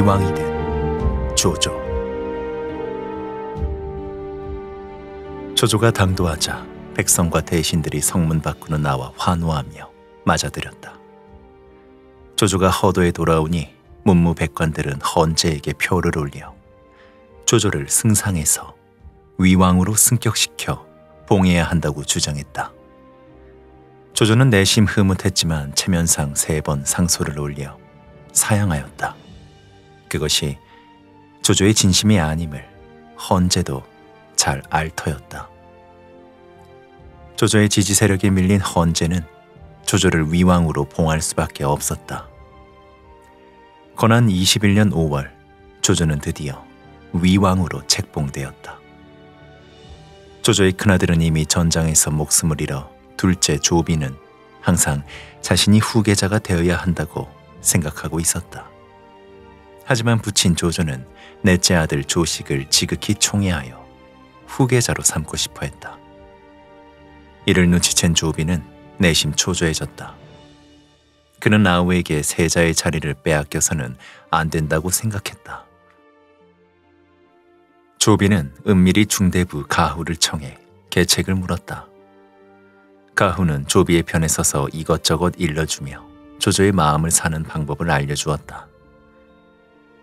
이왕이 된 조조. 조조가 당도하자 백성과 대신들이 성문 밖으로 나와 환호하며 맞아들였다. 조조가 허도에 돌아오니 문무백관들은 헌재에게 표를 올려 조조를 승상에서 위왕으로 승격시켜 봉해야 한다고 주장했다. 조조는 내심 흐뭇했지만 체면상 세 번 상소를 올려 사양하였다. 그것이 조조의 진심이 아님을 헌제도 잘 알 터였다. 조조의 지지 세력에 밀린 헌제는 조조를 위왕으로 봉할 수밖에 없었다. 건한 21년 5월 조조는 드디어 위왕으로 책봉되었다. 조조의 큰아들은 이미 전장에서 목숨을 잃어 둘째 조비는 항상 자신이 후계자가 되어야 한다고 생각하고 있었다. 하지만 부친 조조는 넷째 아들 조식을 지극히 총애하여 후계자로 삼고 싶어 했다. 이를 눈치챈 조비는 내심 초조해졌다. 그는 아우에게 세자의 자리를 빼앗겨서는 안 된다고 생각했다. 조비는 은밀히 중대부 가후를 청해 계책을 물었다. 가후는 조비의 편에 서서 이것저것 일러주며 조조의 마음을 사는 방법을 알려주었다.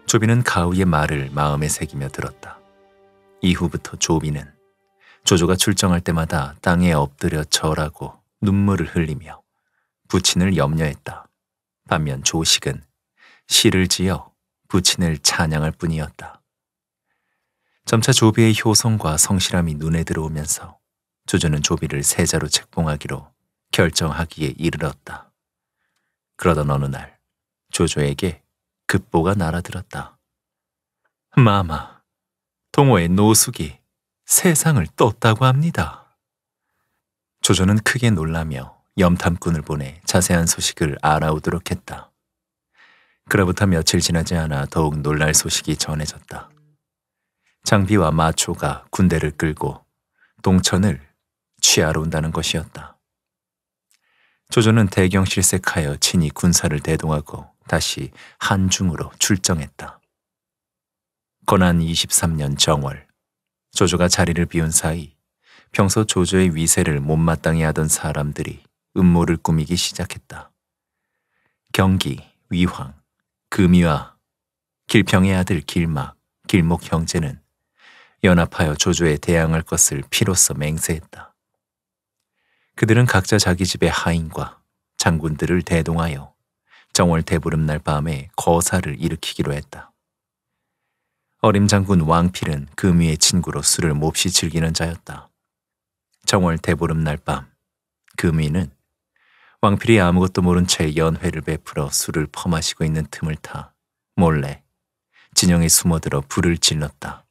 조비는 가우의 말을 마음에 새기며 들었다. 이후부터 조비는 조조가 출정할 때마다 땅에 엎드려 절하고 눈물을 흘리며 부친을 염려했다. 반면 조식은 시를 지어 부친을 찬양할 뿐이었다. 점차 조비의 효성과 성실함이 눈에 들어오면서 조조는 조비를 세자로 책봉하기로 결정하기에 이르렀다. 그러던 어느 날 조조에게 급보가 날아들었다. 마마, 동호의 노숙이 세상을 떴다고 합니다. 조조는 크게 놀라며 염탐꾼을 보내 자세한 소식을 알아오도록 했다. 그로부터 며칠 지나지 않아 더욱 놀랄 소식이 전해졌다. 장비와 마초가 군대를 끌고 동천을 취하러 온다는 것이었다. 조조는 대경실색하여 친히 군사를 대동하고 다시 한중으로 출정했다. 건한 23년 정월, 조조가 자리를 비운 사이 평소 조조의 위세를 못마땅히 하던 사람들이 음모를 꾸미기 시작했다. 경기, 위황, 금이와 길평의 아들 길막, 길목 형제는 연합하여 조조에 대항할 것을 피로써 맹세했다. 그들은 각자 자기 집의 하인과 장군들을 대동하여 정월 대보름날 밤에 거사를 일으키기로 했다. 어림 장군 왕필은 금위의 친구로 술을 몹시 즐기는 자였다. 정월 대보름날 밤 금위는 왕필이 아무것도 모른 채 연회를 베풀어 술을 퍼마시고 있는 틈을 타 몰래 진영에 숨어들어 불을 질렀다.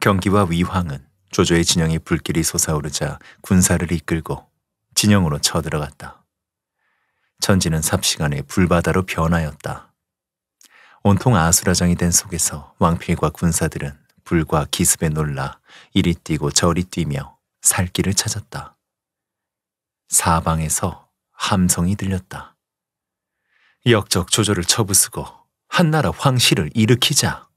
경기와 위황은 조조의 진영의 불길이 솟아오르자 군사를 이끌고 진영으로 쳐들어갔다. 천지는 삽시간에 불바다로 변하였다. 온통 아수라장이 된 속에서 왕필과 군사들은 불과 기습에 놀라 이리 뛰고 저리 뛰며 살 길을 찾았다. 사방에서 함성이 들렸다. 역적 조조를 처부수고 한나라 황실을 일으키자.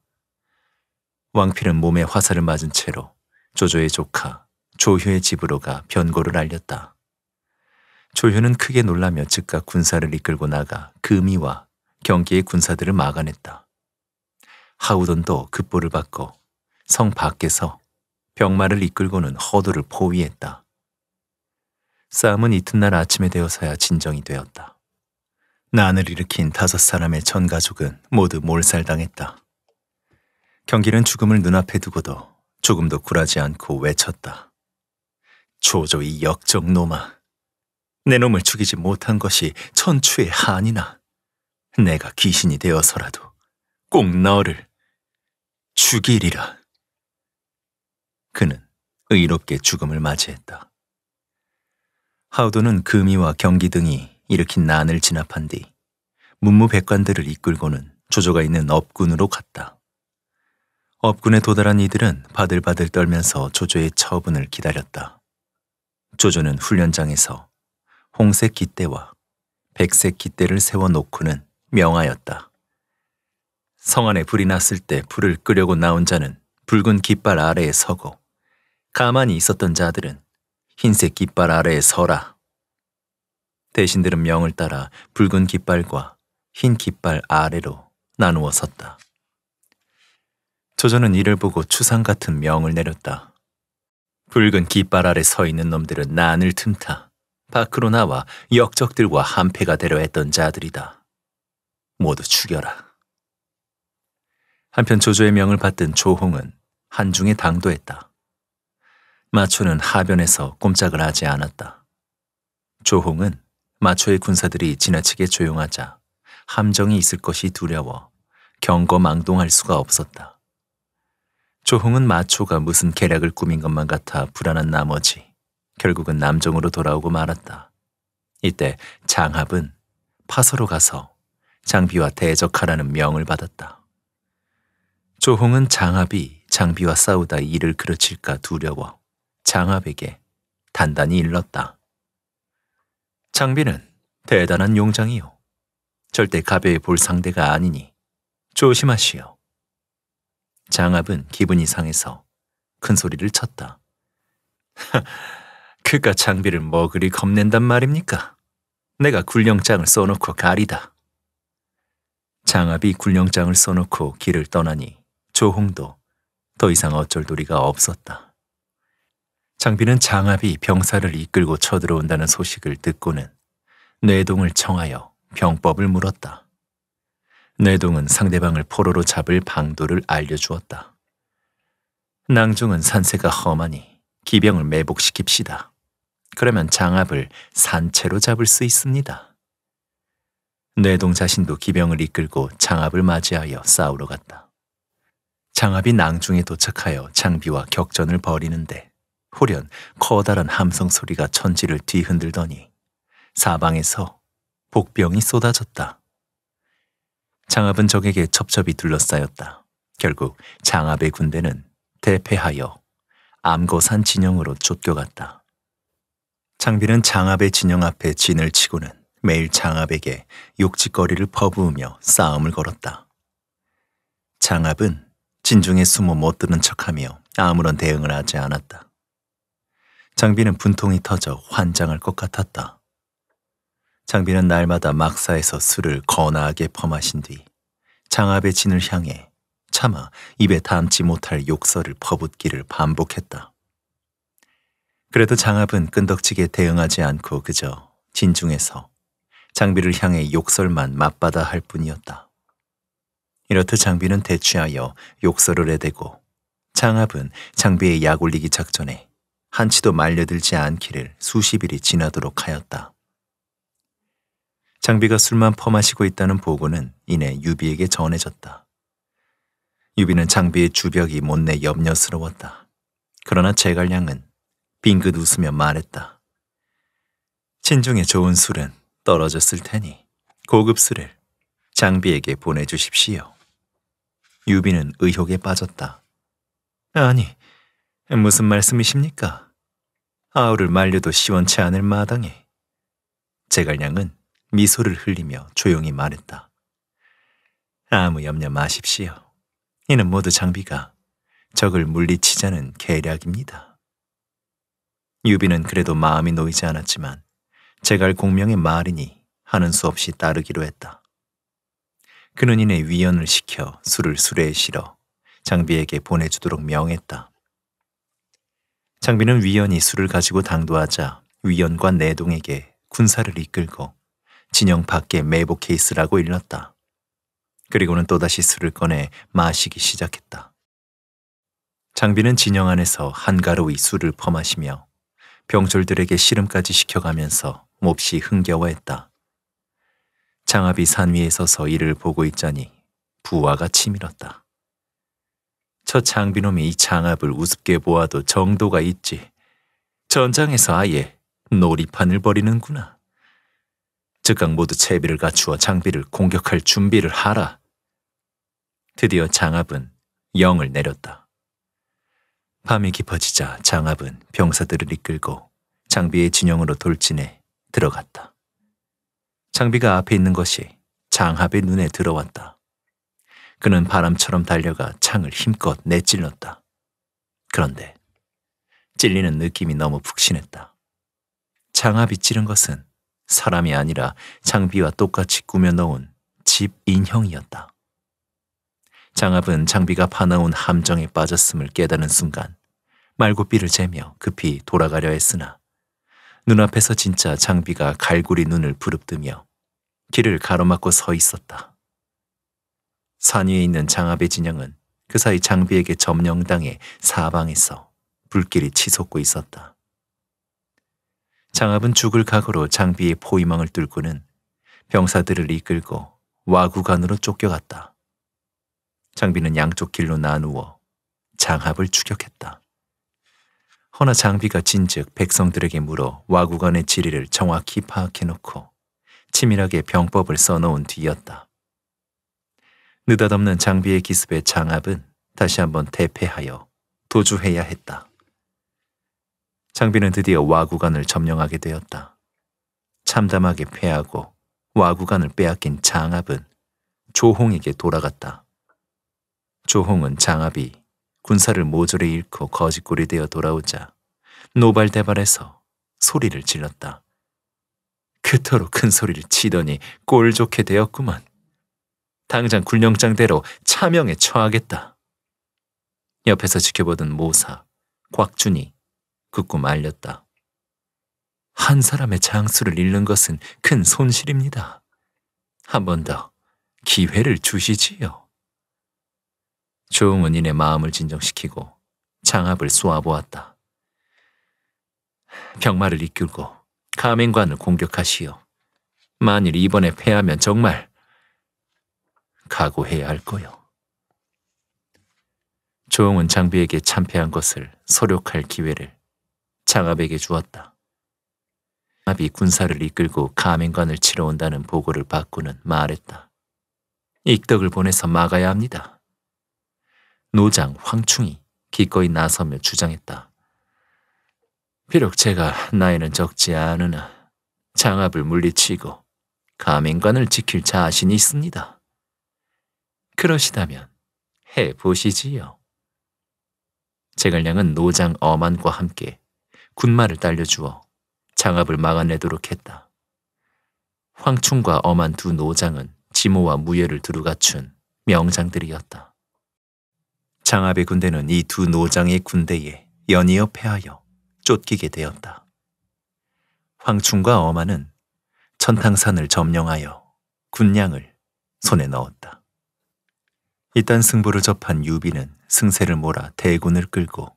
왕필은 몸에 화살을 맞은 채로 조조의 조카 조효의 집으로 가 변고를 알렸다. 조효는 크게 놀라며 즉각 군사를 이끌고 나가 금이와 경기의 군사들을 막아냈다. 하우돈도 급보를 받고 성 밖에서 병마를 이끌고는 허도를 포위했다. 싸움은 이튿날 아침에 되어서야 진정이 되었다. 난을 일으킨 다섯 사람의 전 가족은 모두 몰살당했다. 경기는 죽음을 눈앞에 두고도 조금도 굴하지 않고 외쳤다. 조조이 역적 노마. 내 놈을 죽이지 못한 것이 천추의 한이나 내가 귀신이 되어서라도 꼭 너를 죽이리라. 그는 의롭게 죽음을 맞이했다. 하우도는 금이와 경기 등이 일으킨 난을 진압한 뒤 문무백관들을 이끌고는 조조가 있는 업군으로 갔다. 업군에 도달한 이들은 바들바들 떨면서 조조의 처분을 기다렸다. 조조는 훈련장에서 홍색 깃대와 백색 깃대를 세워놓고는 명하였다. 성 안에 불이 났을 때 불을 끄려고 나온 자는 붉은 깃발 아래에 서고 가만히 있었던 자들은 흰색 깃발 아래에 서라. 대신들은 명을 따라 붉은 깃발과 흰 깃발 아래로 나누어 섰다. 조조는 이를 보고 추상 같은 명을 내렸다. 붉은 깃발 아래 서 있는 놈들은 난을 틈타 밖으로 나와 역적들과 한패가 되려 했던 자들이다. 모두 죽여라. 한편 조조의 명을 받든 조홍은 한중에 당도했다. 마초는 하변에서 꼼짝을 하지 않았다. 조홍은 마초의 군사들이 지나치게 조용하자 함정이 있을 것이 두려워 경거 망동할 수가 없었다. 조홍은 마초가 무슨 계략을 꾸민 것만 같아 불안한 나머지 결국은 남정으로 돌아오고 말았다. 이때 장합은 파서로 가서 장비와 대적하라는 명을 받았다. 조홍은 장합이 장비와 싸우다 일을 그르칠까 두려워 장합에게 단단히 일렀다. 장비는 대단한 용장이요. 절대 가벼이 볼 상대가 아니니 조심하시오. 장합은 기분이 상해서 큰 소리를 쳤다. 그가 장비를 뭐 그리 겁낸단 말입니까? 내가 군령장을 써놓고 가리다. 장압이 군령장을 써놓고 길을 떠나니 조홍도 더 이상 어쩔 도리가 없었다. 장비는 장압이 병사를 이끌고 쳐들어온다는 소식을 듣고는 뇌동을 청하여 병법을 물었다. 뇌동은 상대방을 포로로 잡을 방도를 알려주었다. 낭중은 산세가 험하니 기병을 매복시킵시다. 그러면 장압을 산채로 잡을 수 있습니다. 뇌동 자신도 기병을 이끌고 장압을 맞이하여 싸우러 갔다. 장압이 낭중에 도착하여 장비와 격전을 벌이는데 후련 커다란 함성 소리가 천지를 뒤흔들더니 사방에서 복병이 쏟아졌다. 장압은 적에게 첩첩이 둘러싸였다. 결국 장압의 군대는 대패하여 암고산 진영으로 쫓겨갔다. 장비는 장압의 진영 앞에 진을 치고는 매일 장압에게 욕짓거리를 퍼부으며 싸움을 걸었다. 장압은 진중에 숨어 못 드는 척하며 아무런 대응을 하지 않았다. 장비는 분통이 터져 환장할 것 같았다. 장비는 날마다 막사에서 술을 거나하게 퍼마신 뒤 장압의 진을 향해 차마 입에 담지 못할 욕설을 퍼붓기를 반복했다. 그래도 장합은 끈덕지게 대응하지 않고 그저 진중에서 장비를 향해 욕설만 맞받아 할 뿐이었다. 이렇듯 장비는 대취하여 욕설을 해대고 장합은 장비의 약 올리기 작전에 한치도 말려들지 않기를 수십일이 지나도록 하였다. 장비가 술만 퍼마시고 있다는 보고는 이내 유비에게 전해졌다. 유비는 장비의 주벽이 못내 염려스러웠다. 그러나 제갈량은 빙긋 웃으며 말했다. 신중의 좋은 술은 떨어졌을 테니 고급 술을 장비에게 보내주십시오. 유비는 의혹에 빠졌다. 아니, 무슨 말씀이십니까? 아우를 말려도 시원치 않을 마당에. 제갈량은 미소를 흘리며 조용히 말했다. 아무 염려 마십시오. 이는 모두 장비가 적을 물리치자는 계략입니다. 유비는 그래도 마음이 놓이지 않았지만 제갈 공명의 말이니 하는 수 없이 따르기로 했다. 그는 이내 위연을 시켜 술을 술에 실어 장비에게 보내주도록 명했다. 장비는 위연이 술을 가지고 당도하자 위연과 내동에게 군사를 이끌고 진영 밖에 매복 케이스라고 일렀다. 그리고는 또다시 술을 꺼내 마시기 시작했다. 장비는 진영 안에서 한가로이 술을 퍼마시며 병졸들에게 씨름까지 시켜가면서 몹시 흥겨워했다. 장합이 산 위에 서서 이를 보고 있자니 부하가 치밀었다. 저 장비놈이 이 장합을 우습게 보아도 정도가 있지. 전장에서 아예 놀이판을 벌이는구나. 즉각 모두 채비를 갖추어 장비를 공격할 준비를 하라. 드디어 장합은 영을 내렸다. 밤이 깊어지자 장압은 병사들을 이끌고 장비의 진영으로 돌진해 들어갔다. 장비가 앞에 있는 것이 장합의 눈에 들어왔다. 그는 바람처럼 달려가 창을 힘껏 내찔렀다. 그런데 찔리는 느낌이 너무 푹신했다. 장합이 찌른 것은 사람이 아니라 장비와 똑같이 꾸며 놓은집 인형이었다. 장압은 장비가 파나온 함정에 빠졌음을 깨달는 순간 말고삐를 재며 급히 돌아가려 했으나 눈앞에서 진짜 장비가 갈고리 눈을 부릅뜨며 길을 가로막고 서 있었다. 산 위에 있는 장압의 진영은 그 사이 장비에게 점령당해 사방에서 불길이 치솟고 있었다. 장압은 죽을 각오로 장비의 포위망을 뚫고는 병사들을 이끌고 와구간으로 쫓겨갔다. 장비는 양쪽 길로 나누어 장합을 추격했다. 허나 장비가 진즉 백성들에게 물어 와구간의 지리를 정확히 파악해놓고 치밀하게 병법을 써놓은 뒤였다. 느닷없는 장비의 기습의 장합은 다시 한번 대패하여 도주해야 했다. 장비는 드디어 와구간을 점령하게 되었다. 참담하게 패하고 와구간을 빼앗긴 장합은 조홍에게 돌아갔다. 조홍은 장합이 군사를 모조리 잃고 거짓골이 되어 돌아오자 노발대발해서 소리를 질렀다. 그토록 큰 소리를 치더니 꼴 좋게 되었구만. 당장 군령장대로 차명에 처하겠다. 옆에서 지켜보던 모사, 곽준이 굳고 말렸다. 한 사람의 장수를 잃는 것은 큰 손실입니다. 한 번 더 기회를 주시지요. 조은인의 마음을 진정시키고 장압을 쏘아보았다. 병마를 이끌고 가맹관을 공격하시오. 만일 이번에 패하면 정말 각오해야 할 거요. 조홍은 장비에게 참패한 것을 소욕할 기회를 장압에게 주었다. 장압이 군사를 이끌고 가맹관을 치러 온다는 보고를 받고는 말했다. 익덕을 보내서 막아야 합니다. 노장 황충이 기꺼이 나서며 주장했다. 비록 제가 나이는 적지 않으나 장압을 물리치고 가민관을 지킬 자신이 있습니다. 그러시다면 해보시지요. 제갈량은 노장 어만과 함께 군마를 딸려주어 장압을 막아내도록 했다. 황충과 어만 두 노장은 지모와 무예를 두루 갖춘 명장들이었다. 장합의 군대는 이 두 노장의 군대에 연이어 패하여 쫓기게 되었다. 황충과 어마는 천탕산을 점령하여 군량을 손에 넣었다. 이딴 승부를 접한 유비는 승세를 몰아 대군을 끌고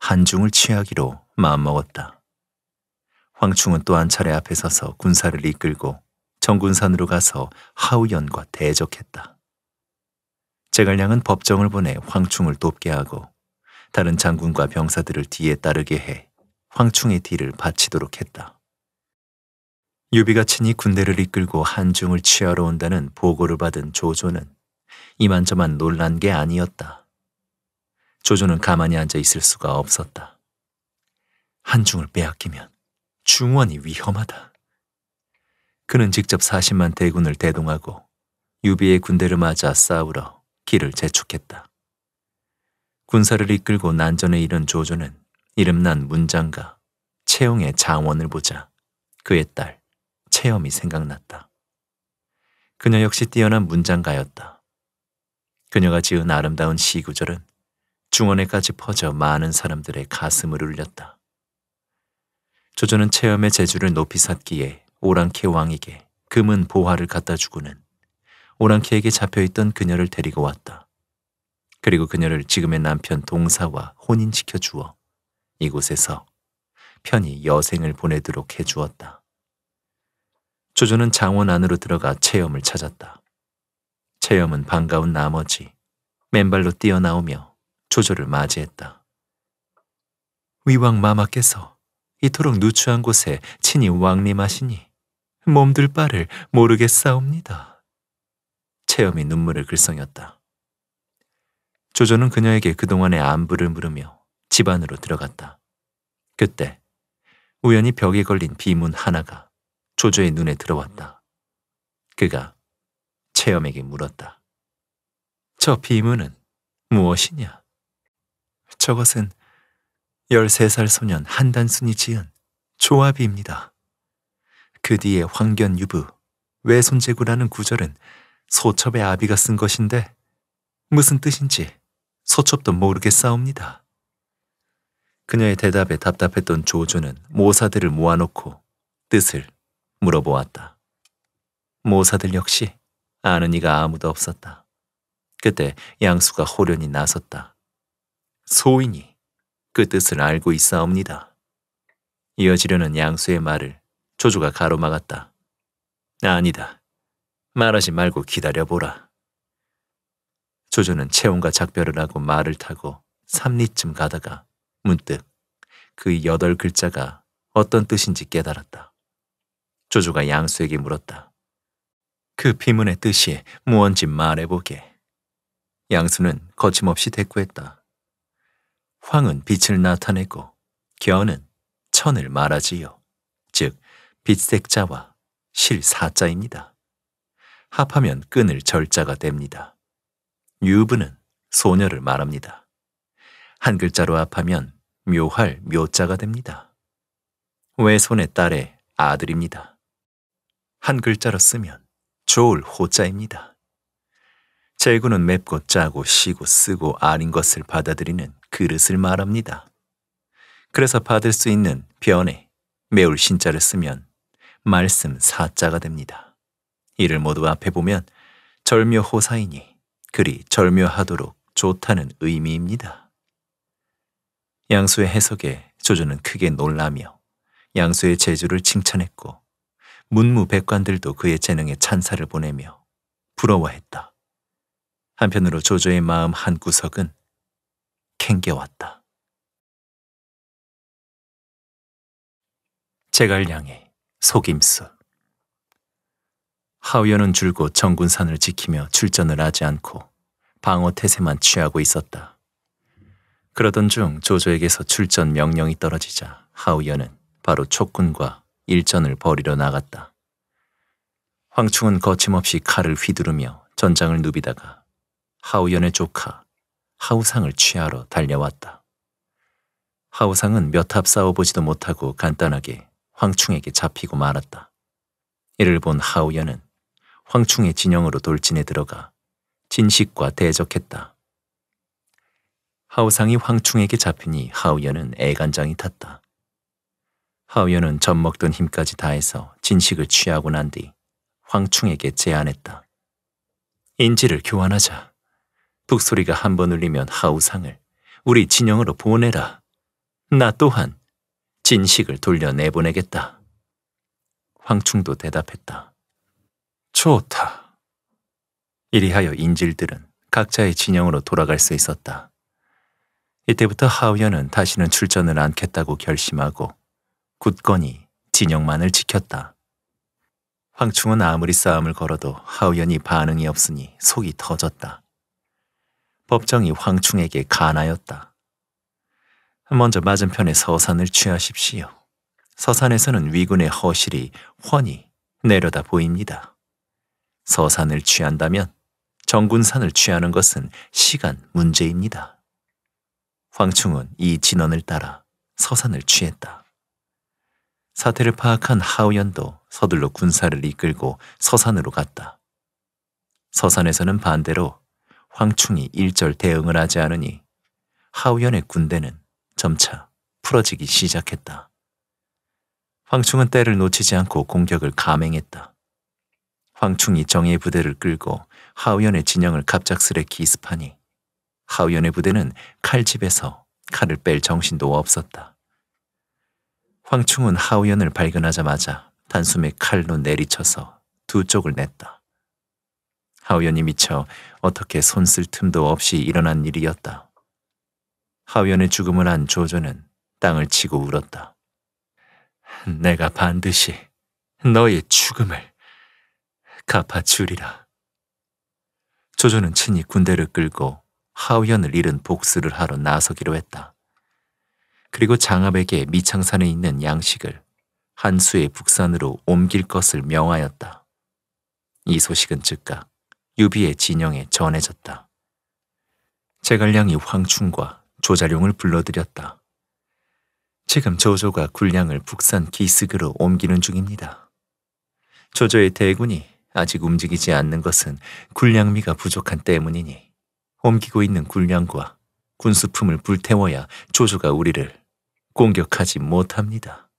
한중을 취하기로 마음먹었다. 황충은 또 한 차례 앞에 서서 군사를 이끌고 정군산으로 가서 하우연과 대적했다. 제갈량은 법정을 보내 황충을 돕게 하고 다른 장군과 병사들을 뒤에 따르게 해 황충의 뒤를 바치도록 했다. 유비가 친히 군대를 이끌고 한중을 취하러 온다는 보고를 받은 조조는 이만저만 놀란 게 아니었다. 조조는 가만히 앉아 있을 수가 없었다. 한중을 빼앗기면 중원이 위험하다. 그는 직접 40만 대군을 대동하고 유비의 군대를 맞아 싸우러 길을 재촉했다. 군사를 이끌고 난전에 이른 조조는 이름난 문장가 채용의 장원을 보자 그의 딸 채염이 생각났다. 그녀 역시 뛰어난 문장가였다. 그녀가 지은 아름다운 시구절은 중원에까지 퍼져 많은 사람들의 가슴을 울렸다. 조조는 체험의 재주를 높이 샀기에 오랑캐 왕에게 금은 보화를 갖다 주고는 오랑캐에게 잡혀있던 그녀를 데리고 왔다. 그리고 그녀를 지금의 남편 동사와 혼인시켜 주어 이곳에서 편히 여생을 보내도록 해주었다. 조조는 장원 안으로 들어가 체험을 찾았다. 체험은 반가운 나머지 맨발로 뛰어나오며 조조를 맞이했다. 위왕 마마께서 이토록 누추한 곳에 친히 왕림하시니 몸둘 바를 모르겠사옵니다. 체험이 눈물을 글썽였다. 조조는 그녀에게 그동안의 안부를 물으며 집 안으로 들어갔다. 그때 우연히 벽에 걸린 비문 하나가 조조의 눈에 들어왔다. 그가 체험에게 물었다. 저 비문은 무엇이냐? 저것은 13살 소년 한단순이 지은 조합입니다그 뒤에 황견 유부, 외손재구라는 구절은 소첩의 아비가 쓴 것인데 무슨 뜻인지 소첩도 모르게 싸웁니다. 그녀의 대답에 답답했던 조조는 모사들을 모아놓고 뜻을 물어보았다. 모사들 역시 아는 이가 아무도 없었다. 그때 양수가 호련히 나섰다. 소인이 그 뜻을 알고 있사옵니다. 이어지려는 양수의 말을 조조가 가로막았다. 아니다. 말하지 말고 기다려보라. 조조는 채원과 작별을 하고 말을 타고 삼리쯤 가다가 문득 그 여덟 글자가 어떤 뜻인지 깨달았다. 조조가 양수에게 물었다. 그 비문의 뜻이 무언지 말해보게. 양수는 거침없이 대꾸했다. 황은 빛을 나타내고 견은 천을 말하지요. 즉, 빛색자와 실사자입니다. 합하면 끊을 절자가 됩니다. 유부는 소녀를 말합니다. 한 글자로 합하면 묘할 묘자가 됩니다. 외손의 딸의 아들입니다. 한 글자로 쓰면 좋을 호자입니다. 재구는 맵고 짜고 쉬고 쓰고 아닌 것을 받아들이는 그릇을 말합니다. 그래서 받을 수 있는 변에 매울 신자를 쓰면 말씀 사자가 됩니다. 이를 모두 앞에 보면 절묘호사이니 그리 절묘하도록 좋다는 의미입니다. 양수의 해석에 조조는 크게 놀라며 양수의 재주를 칭찬했고 문무백관들도 그의 재능에 찬사를 보내며 부러워했다. 한편으로 조조의 마음 한 구석은 캥겨왔다. 제갈량의 속임수 하우연은 줄곧 정군산을 지키며 출전을 하지 않고 방어 태세만 취하고 있었다. 그러던 중 조조에게서 출전 명령이 떨어지자 하우연은 바로 촉군과 일전을 벌이러 나갔다. 황충은 거침없이 칼을 휘두르며 전장을 누비다가 하우연의 조카 하우상을 취하러 달려왔다. 하우상은 몇 합 싸워보지도 못하고 간단하게 황충에게 잡히고 말았다. 이를 본 하우연은 황충의 진영으로 돌진해 들어가 진식과 대적했다. 하우상이 황충에게 잡히니 하우연은 애간장이 탔다. 하우연은 젖먹던 힘까지 다해서 진식을 취하고 난 뒤 황충에게 제안했다. 인지를 교환하자. 독소리가한 번 울리면 하우상을 우리 진영으로 보내라. 나 또한 진식을 돌려 내보내겠다. 황충도 대답했다. 좋다. 이리하여 인질들은 각자의 진영으로 돌아갈 수 있었다. 이때부터 하우연은 다시는 출전을 않겠다고 결심하고 굳건히 진영만을 지켰다. 황충은 아무리 싸움을 걸어도 하우연이 반응이 없으니 속이 터졌다. 법정이 황충에게 간하였다. 먼저 맞은편에 서산을 취하십시오. 서산에서는 위군의 허실이 훤히 내려다 보입니다. 서산을 취한다면 정군산을 취하는 것은 시간 문제입니다. 황충은 이 진언을 따라 서산을 취했다. 사태를 파악한 하우연도 서둘러 군사를 이끌고 서산으로 갔다. 서산에서는 반대로 황충이 일절 대응을 하지 않으니 하우연의 군대는 점차 풀어지기 시작했다. 황충은 때를 놓치지 않고 공격을 감행했다. 황충이 정의 의 부대를 끌고 하우연의 진영을 갑작스레 기습하니 하우연의 부대는 칼집에서 칼을 뺄 정신도 없었다. 황충은 하우연을 발견하자마자 단숨에 칼로 내리쳐서 두 쪽을 냈다. 하우연이 미쳐 어떻게 손쓸 틈도 없이 일어난 일이었다. 하우연의 죽음을 안 조조는 땅을 치고 울었다. 내가 반드시 너의 죽음을 갚아주리라. 조조는 친히 군대를 끌고 하우현을 잃은 복수를 하러 나서기로 했다. 그리고 장압에게 미창산에 있는 양식을 한수의 북산으로 옮길 것을 명하였다. 이 소식은 즉각 유비의 진영에 전해졌다. 제갈량이 황충과 조자룡을 불러들였다. 지금 조조가 군량을 북산 기슭으로 옮기는 중입니다. 조조의 대군이 아직 움직이지 않는 것은 군량미가 부족한 때문이니 옮기고 있는 군량과 군수품을 불태워야 조조가 우리를 공격하지 못합니다.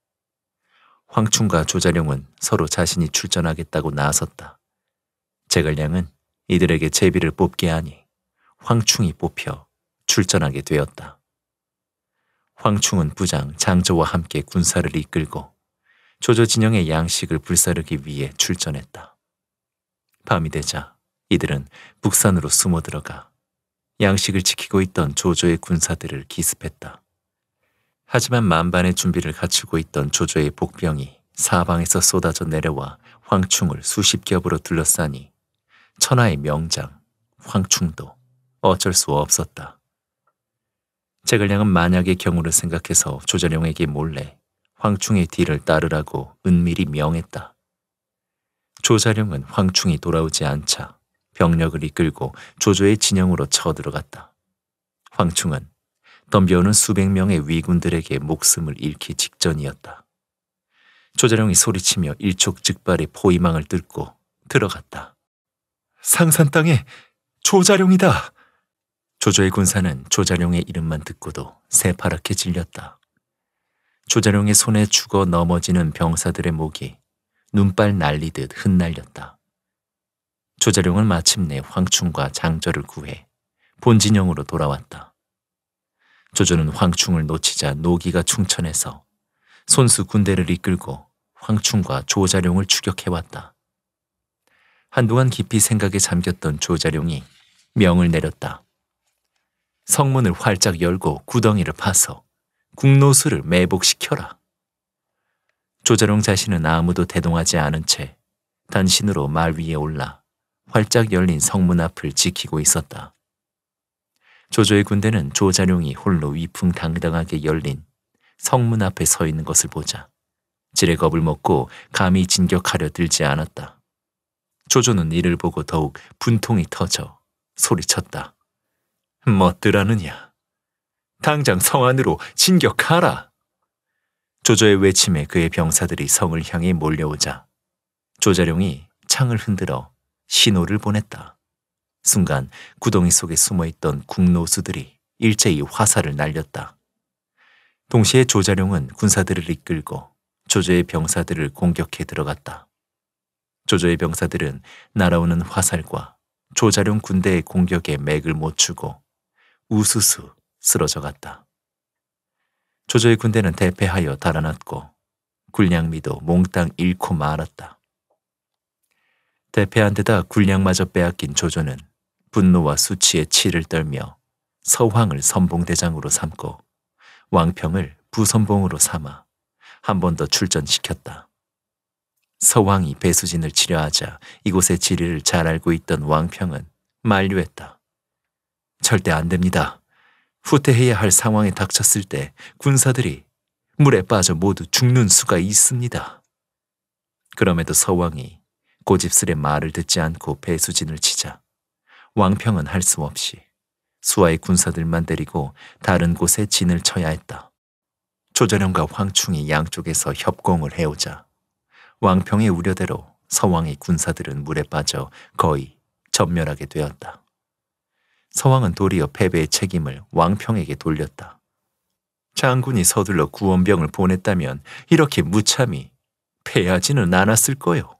황충과 조자룡은 서로 자신이 출전하겠다고 나섰다. 제갈량은 이들에게 제비를 뽑게 하니 황충이 뽑혀 출전하게 되었다. 황충은 부장 장조와 함께 군사를 이끌고 조조 진영의 양식을 불사르기 위해 출전했다. 밤이 되자 이들은 북산으로 숨어 들어가 양식을 지키고 있던 조조의 군사들을 기습했다. 하지만 만반의 준비를 갖추고 있던 조조의 복병이 사방에서 쏟아져 내려와 황충을 수십 겹으로 둘러싸니 천하의 명장 황충도 어쩔 수 없었다. 제글량은 만약의 경우를 생각해서 조전용에게 몰래 황충의 뒤를 따르라고 은밀히 명했다. 조사령은 황충이 돌아오지 않자 병력을 이끌고 조조의 진영으로 쳐들어갔다. 황충은 덤벼오는 수백 명의 위군들에게 목숨을 잃기 직전이었다. 조자룡이 소리치며 일촉즉발의 포위망을 뚫고 들어갔다. 상산 땅에 조자룡이다! 조조의 군사는 조자룡의 이름만 듣고도 새파랗게 질렸다. 조자룡의 손에 죽어 넘어지는 병사들의 목이 눈발 날리듯 흩날렸다. 조자룡은 마침내 황충과 장절을 구해 본진영으로 돌아왔다. 조조는 황충을 놓치자 노기가 충천해서 손수 군대를 이끌고 황충과 조자룡을 추격해왔다. 한동안 깊이 생각에 잠겼던 조자룡이 명을 내렸다. 성문을 활짝 열고 구덩이를 파서 국노수를 매복시켜라. 조자룡 자신은 아무도 대동하지 않은 채 단신으로 말 위에 올라 활짝 열린 성문 앞을 지키고 있었다. 조조의 군대는 조자룡이 홀로 위풍당당하게 열린 성문 앞에 서 있는 것을 보자 지레 겁을 먹고 감히 진격하려 들지 않았다. 조조는 이를 보고 더욱 분통이 터져 소리쳤다. 멋들하느냐. 당장 성 안으로 진격하라. 조조의 외침에 그의 병사들이 성을 향해 몰려오자 조자룡이 창을 흔들어 신호를 보냈다. 순간 구덩이 속에 숨어있던 국노수들이 일제히 화살을 날렸다. 동시에 조자룡은 군사들을 이끌고 조조의 병사들을 공격해 들어갔다. 조조의 병사들은 날아오는 화살과 조자룡 군대의 공격에 맥을 못 추고 우수수 쓰러져 갔다. 조조의 군대는 대패하여 달아났고 군량미도 몽땅 잃고 말았다. 대패한 데다 군량마저 빼앗긴 조조는 분노와 수치의 치를 떨며 서황을 선봉대장으로 삼고 왕평을 부선봉으로 삼아 한 번 더 출전시켰다. 서왕이 배수진을 치려하자 이곳의 지리를 잘 알고 있던 왕평은 만류했다. 절대 안 됩니다. 후퇴해야 할 상황에 닥쳤을 때 군사들이 물에 빠져 모두 죽는 수가 있습니다. 그럼에도 서왕이 고집스레 말을 듣지 않고 배수진을 치자 왕평은 할 수 없이 수하의 군사들만 데리고 다른 곳에 진을 쳐야 했다. 조절형과 황충이 양쪽에서 협공을 해오자 왕평의 우려대로 서왕의 군사들은 물에 빠져 거의 전멸하게 되었다. 서왕은 도리어 패배의 책임을 왕평에게 돌렸다. 장군이 서둘러 구원병을 보냈다면 이렇게 무참히 패하지는 않았을 거요.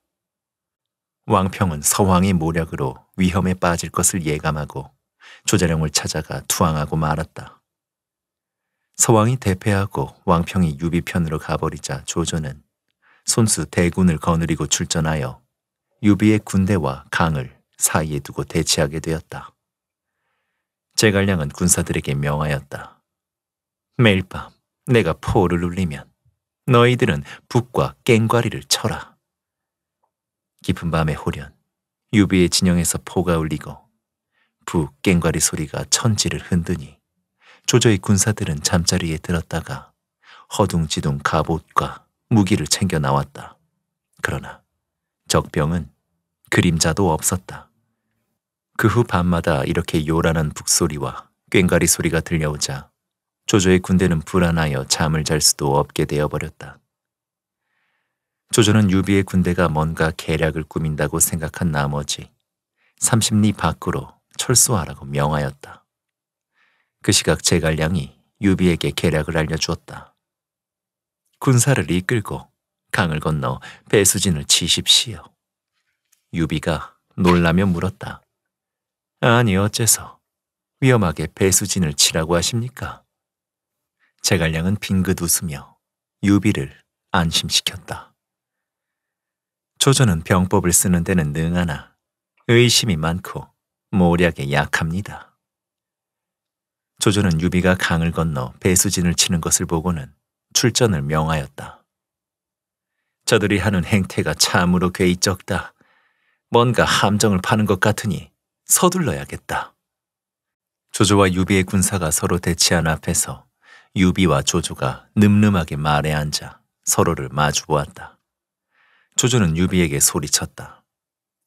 왕평은 서왕의 모략으로 위험에 빠질 것을 예감하고 조자령을 찾아가 투항하고 말았다. 서왕이 대패하고 왕평이 유비편으로 가버리자 조조는 손수 대군을 거느리고 출전하여 유비의 군대와 강을 사이에 두고 대치하게 되었다. 제갈량은 군사들에게 명하였다. 매일 밤 내가 포를 울리면 너희들은 북과 깽과리를 쳐라. 깊은 밤의 홀연 유비의 진영에서 포가 울리고 북 깽과리 소리가 천지를 흔드니 조조의 군사들은 잠자리에 들었다가 허둥지둥 갑옷과 무기를 챙겨 나왔다. 그러나 적병은 그림자도 없었다. 그후 밤마다 이렇게 요란한 북소리와 꽹가리 소리가 들려오자 조조의 군대는 불안하여 잠을 잘 수도 없게 되어버렸다. 조조는 유비의 군대가 뭔가 계략을 꾸민다고 생각한 나머지 30리 밖으로 철수하라고 명하였다. 그 시각 제갈량이 유비에게 계략을 알려주었다. 군사를 이끌고 강을 건너 배수진을 치십시오. 유비가 놀라며 물었다. 아니 어째서 위험하게 배수진을 치라고 하십니까? 제갈량은 빙긋 웃으며 유비를 안심시켰다. 조조는 병법을 쓰는 데는 능하나 의심이 많고 모략에 약합니다. 조조는 유비가 강을 건너 배수진을 치는 것을 보고는 출전을 명하였다. 저들이 하는 행태가 참으로 괴이적다. 뭔가 함정을 파는 것 같으니 서둘러야겠다. 조조와 유비의 군사가 서로 대치한 앞에서 유비와 조조가 늠름하게 말에 앉아 서로를 마주 보았다. 조조는 유비에게 소리쳤다.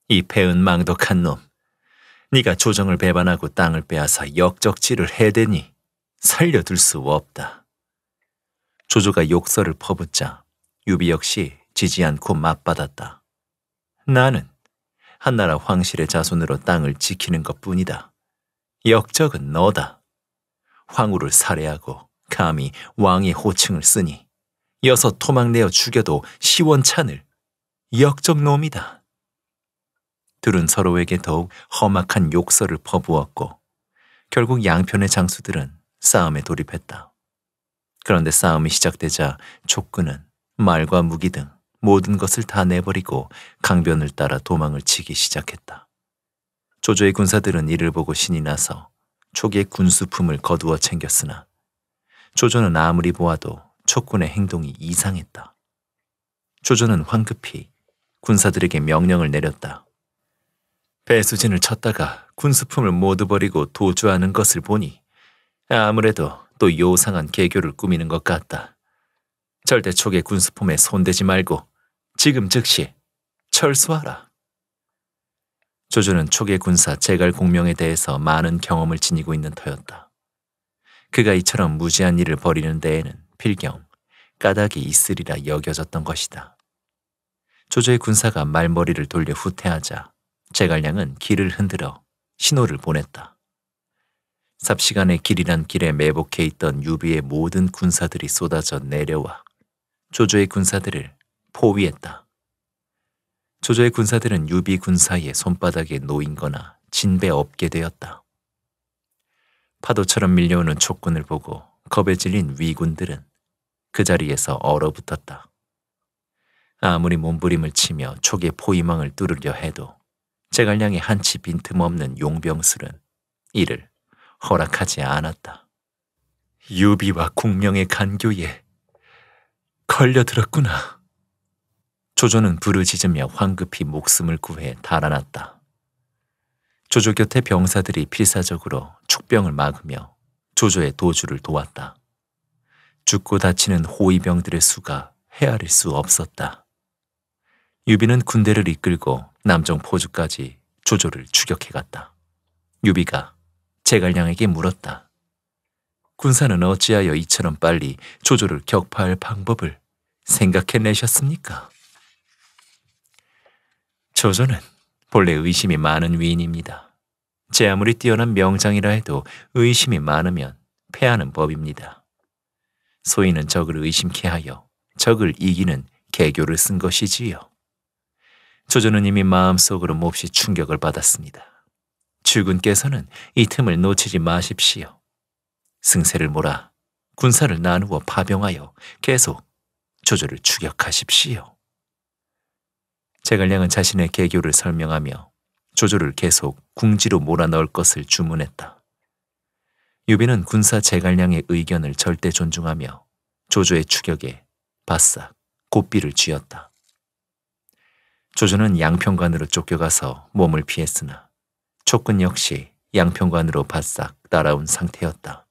이 패은 망덕한 놈, 네가 조정을 배반하고 땅을 빼앗아 역적지를 해대니 살려둘 수 없다. 조조가 욕설을 퍼붓자 유비 역시 지지 않고 맞받았다. 나는 한나라 황실의 자손으로 땅을 지키는 것뿐이다. 역적은 너다. 황후를 살해하고 감히 왕의 호칭을 쓰니 여서 토막내어 죽여도 시원찮을 역적놈이다. 둘은 서로에게 더욱 험악한 욕설을 퍼부었고 결국 양편의 장수들은 싸움에 돌입했다. 그런데 싸움이 시작되자 족군은 말과 무기 등 모든 것을 다 내버리고 강변을 따라 도망을 치기 시작했다. 조조의 군사들은 이를 보고 신이 나서 촉의 군수품을 거두어 챙겼으나 조조는 아무리 보아도 촉군의 행동이 이상했다. 조조는 황급히 군사들에게 명령을 내렸다. 배수진을 쳤다가 군수품을 모두 버리고 도주하는 것을 보니 아무래도 또 요상한 개교를 꾸미는 것 같다. 절대 촉의 군수품에 손대지 말고 지금 즉시 철수하라. 조조는 초계 군사 제갈 공명에 대해서 많은 경험을 지니고 있는 터였다. 그가 이처럼 무지한 일을 벌이는 데에는 필경, 까닭이 있으리라 여겨졌던 것이다. 조조의 군사가 말머리를 돌려 후퇴하자 제갈량은 길을 흔들어 신호를 보냈다. 삽시간에 길이란 길에 매복해 있던 유비의 모든 군사들이 쏟아져 내려와 조조의 군사들을 포위했다. 조조의 군사들은 유비 군사의 손바닥에 놓인 거나 진배 없게 되었다. 파도처럼 밀려오는 촉군을 보고 겁에 질린 위군들은 그 자리에서 얼어붙었다. 아무리 몸부림을 치며 촉의 포위망을 뚫으려 해도 제갈량의 한치 빈틈없는 용병술은 이를 허락하지 않았다. 유비와 공명의 간교에 걸려들었구나. 조조는 부르짖으며 황급히 목숨을 구해 달아났다. 조조 곁에 병사들이 필사적으로 축병을 막으며 조조의 도주를 도왔다. 죽고 다치는 호위병들의 수가 헤아릴 수 없었다. 유비는 군대를 이끌고 남정 포주까지 조조를 추격해갔다. 유비가 제갈량에게 물었다. 군사는 어찌하여 이처럼 빨리 조조를 격파할 방법을 생각해내셨습니까? 조조는 본래 의심이 많은 위인입니다. 제 아무리 뛰어난 명장이라 해도 의심이 많으면 패하는 법입니다. 소인은 적을 의심케 하여 적을 이기는 개교를 쓴 것이지요. 조조는 이미 마음속으로 몹시 충격을 받았습니다. 주군께서는 이 틈을 놓치지 마십시오. 승세를 몰아 군사를 나누어 파병하여 계속 조조를 추격하십시오. 제갈량은 자신의 개교를 설명하며 조조를 계속 궁지로 몰아넣을 것을 주문했다. 유비는 군사 제갈량의 의견을 절대 존중하며 조조의 추격에 바싹 고삐를 쥐었다. 조조는 양평관으로 쫓겨가서 몸을 피했으나 촉근 역시 양평관으로 바싹 따라온 상태였다.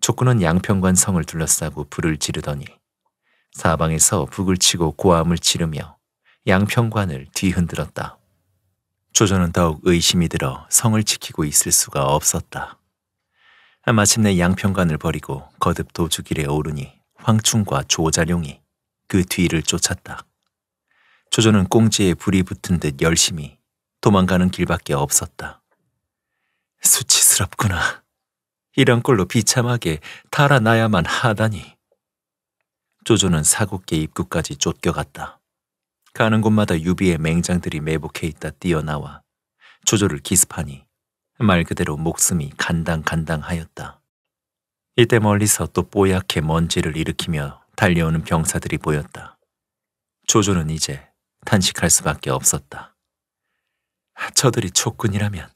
촉근은 양평관 성을 둘러싸고 불을 지르더니 사방에서 북을 치고 고함을 지르며 양평관을 뒤흔들었다. 조조는 더욱 의심이 들어 성을 지키고 있을 수가 없었다. 마침내 양평관을 버리고 거듭 도주길에 오르니 황충과 조자룡이 그 뒤를 쫓았다. 조조는 꽁지에 불이 붙은 듯 열심히 도망가는 길밖에 없었다. 수치스럽구나. 이런 꼴로 비참하게 달아나야만 하다니. 조조는 사곡계 입구까지 쫓겨갔다. 가는 곳마다 유비의 맹장들이 매복해 있다 뛰어나와 조조를 기습하니 말 그대로 목숨이 간당간당하였다. 이때 멀리서 또 뽀얗게 먼지를 일으키며 달려오는 병사들이 보였다. 조조는 이제 탄식할 수밖에 없었다. 저들이 촉군이라면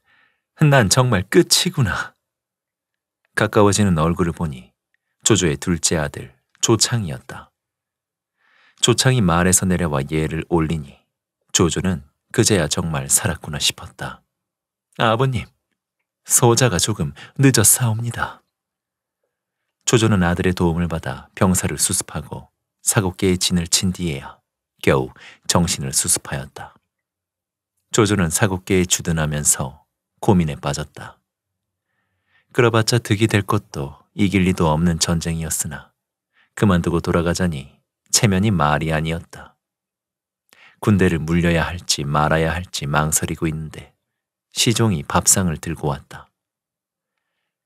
난 정말 끝이구나. 가까워지는 얼굴을 보니 조조의 둘째 아들 조창이었다. 조창이 말에서 내려와 예를 올리니 조조는 그제야 정말 살았구나 싶었다. 아버님, 소자가 조금 늦었사옵니다. 조조는 아들의 도움을 받아 병사를 수습하고 사곡계의 진을 친 뒤에야 겨우 정신을 수습하였다. 조조는 사곡계에 주둔하면서 고민에 빠졌다. 그러봤자 득이 될 것도 이길 리도 없는 전쟁이었으나 그만두고 돌아가자니 체면이 말이 아니었다. 군대를 물려야 할지 말아야 할지 망설이고 있는데 시종이 밥상을 들고 왔다.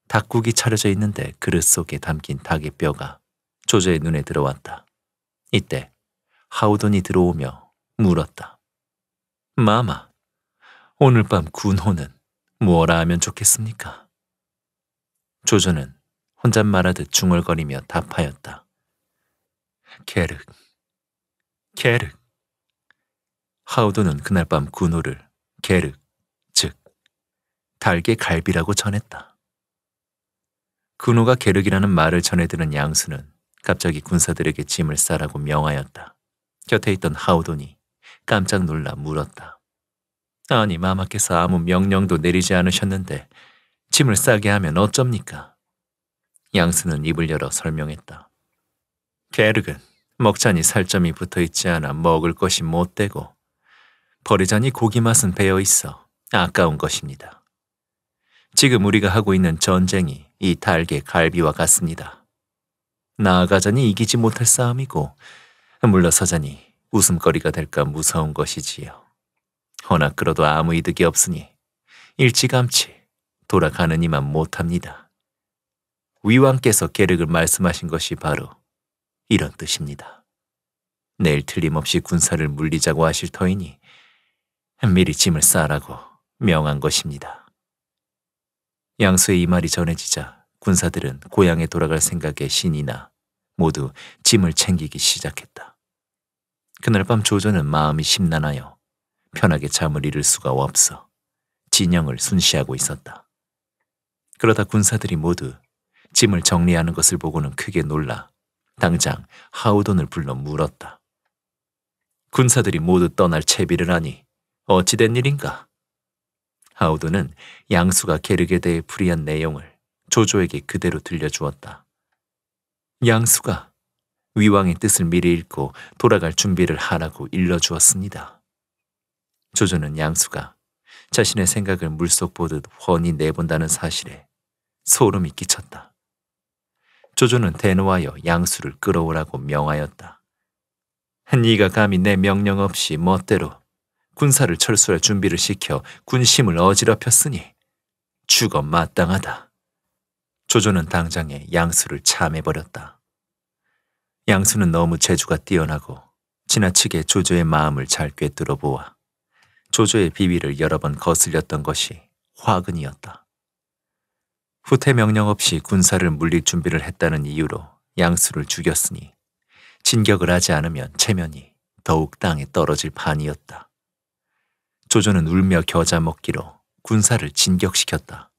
닭국이 차려져 있는데 그릇 속에 담긴 닭의 뼈가 조제의 눈에 들어왔다. 이때 하우돈이 들어오며 물었다. 마마, 오늘 밤 군호는 무엇라 하면 좋겠습니까? 조조는 혼잣말하듯 중얼거리며 답하였다. 계륵, 계륵. 하우도는 그날 밤 군호를 계륵, 즉달개 갈비라고 전했다. 군호가 계륵이라는 말을 전해들은 양수는 갑자기 군사들에게 짐을 싸라고 명하였다. 곁에 있던 하우돈이 깜짝 놀라 물었다. 아니 마마께서 아무 명령도 내리지 않으셨는데 짐을 싸게 하면 어쩝니까? 양수는 입을 열어 설명했다. 게르근 먹자니 살점이 붙어 있지 않아 먹을 것이 못 되고 버리자니 고기 맛은 배어 있어 아까운 것입니다. 지금 우리가 하고 있는 전쟁이 이 달개 갈비와 같습니다. 나아가자니 이기지 못할 싸움이고 물러서자니 웃음거리가 될까 무서운 것이지요. 허나 끌어도 아무 이득이 없으니 일찌감치 돌아가느니만 못합니다. 위왕께서 계륵을 말씀하신 것이 바로 이런 뜻입니다. 내일 틀림없이 군사를 물리자고 하실 터이니 미리 짐을 싸라고 명한 것입니다. 양수의 이 말이 전해지자 군사들은 고향에 돌아갈 생각에 신이나 모두 짐을 챙기기 시작했다. 그날 밤 조조는 마음이 심란하여 편하게 잠을 이룰 수가 없어 진영을 순시하고 있었다. 그러다 군사들이 모두 짐을 정리하는 것을 보고는 크게 놀라 당장 하우돈을 불러 물었다. 군사들이 모두 떠날 채비를 하니 어찌된 일인가? 하우돈은 양수가 게르게 대해 불의한 내용을 조조에게 그대로 들려주었다. 양수가 위왕의 뜻을 미리 읽고 돌아갈 준비를 하라고 일러주었습니다. 조조는 양수가 자신의 생각을 물속 보듯 훤히 내본다는 사실에 소름이 끼쳤다. 조조는 대노하여 양수를 끌어오라고 명하였다. 네가 감히 내 명령 없이 멋대로 군사를 철수할 준비를 시켜 군심을 어지럽혔으니 죽어 마땅하다. 조조는 당장에 양수를 참해버렸다. 양수는 너무 재주가 뛰어나고 지나치게 조조의 마음을 잘 꿰뚫어 보아 조조의 비위를 여러 번 거슬렸던 것이 화근이었다. 후퇴 명령 없이 군사를 물릴 준비를 했다는 이유로 양수를 죽였으니 진격을 하지 않으면 체면이 더욱 땅에 떨어질 판이었다. 조조는 울며 겨자 먹기로 군사를 진격시켰다.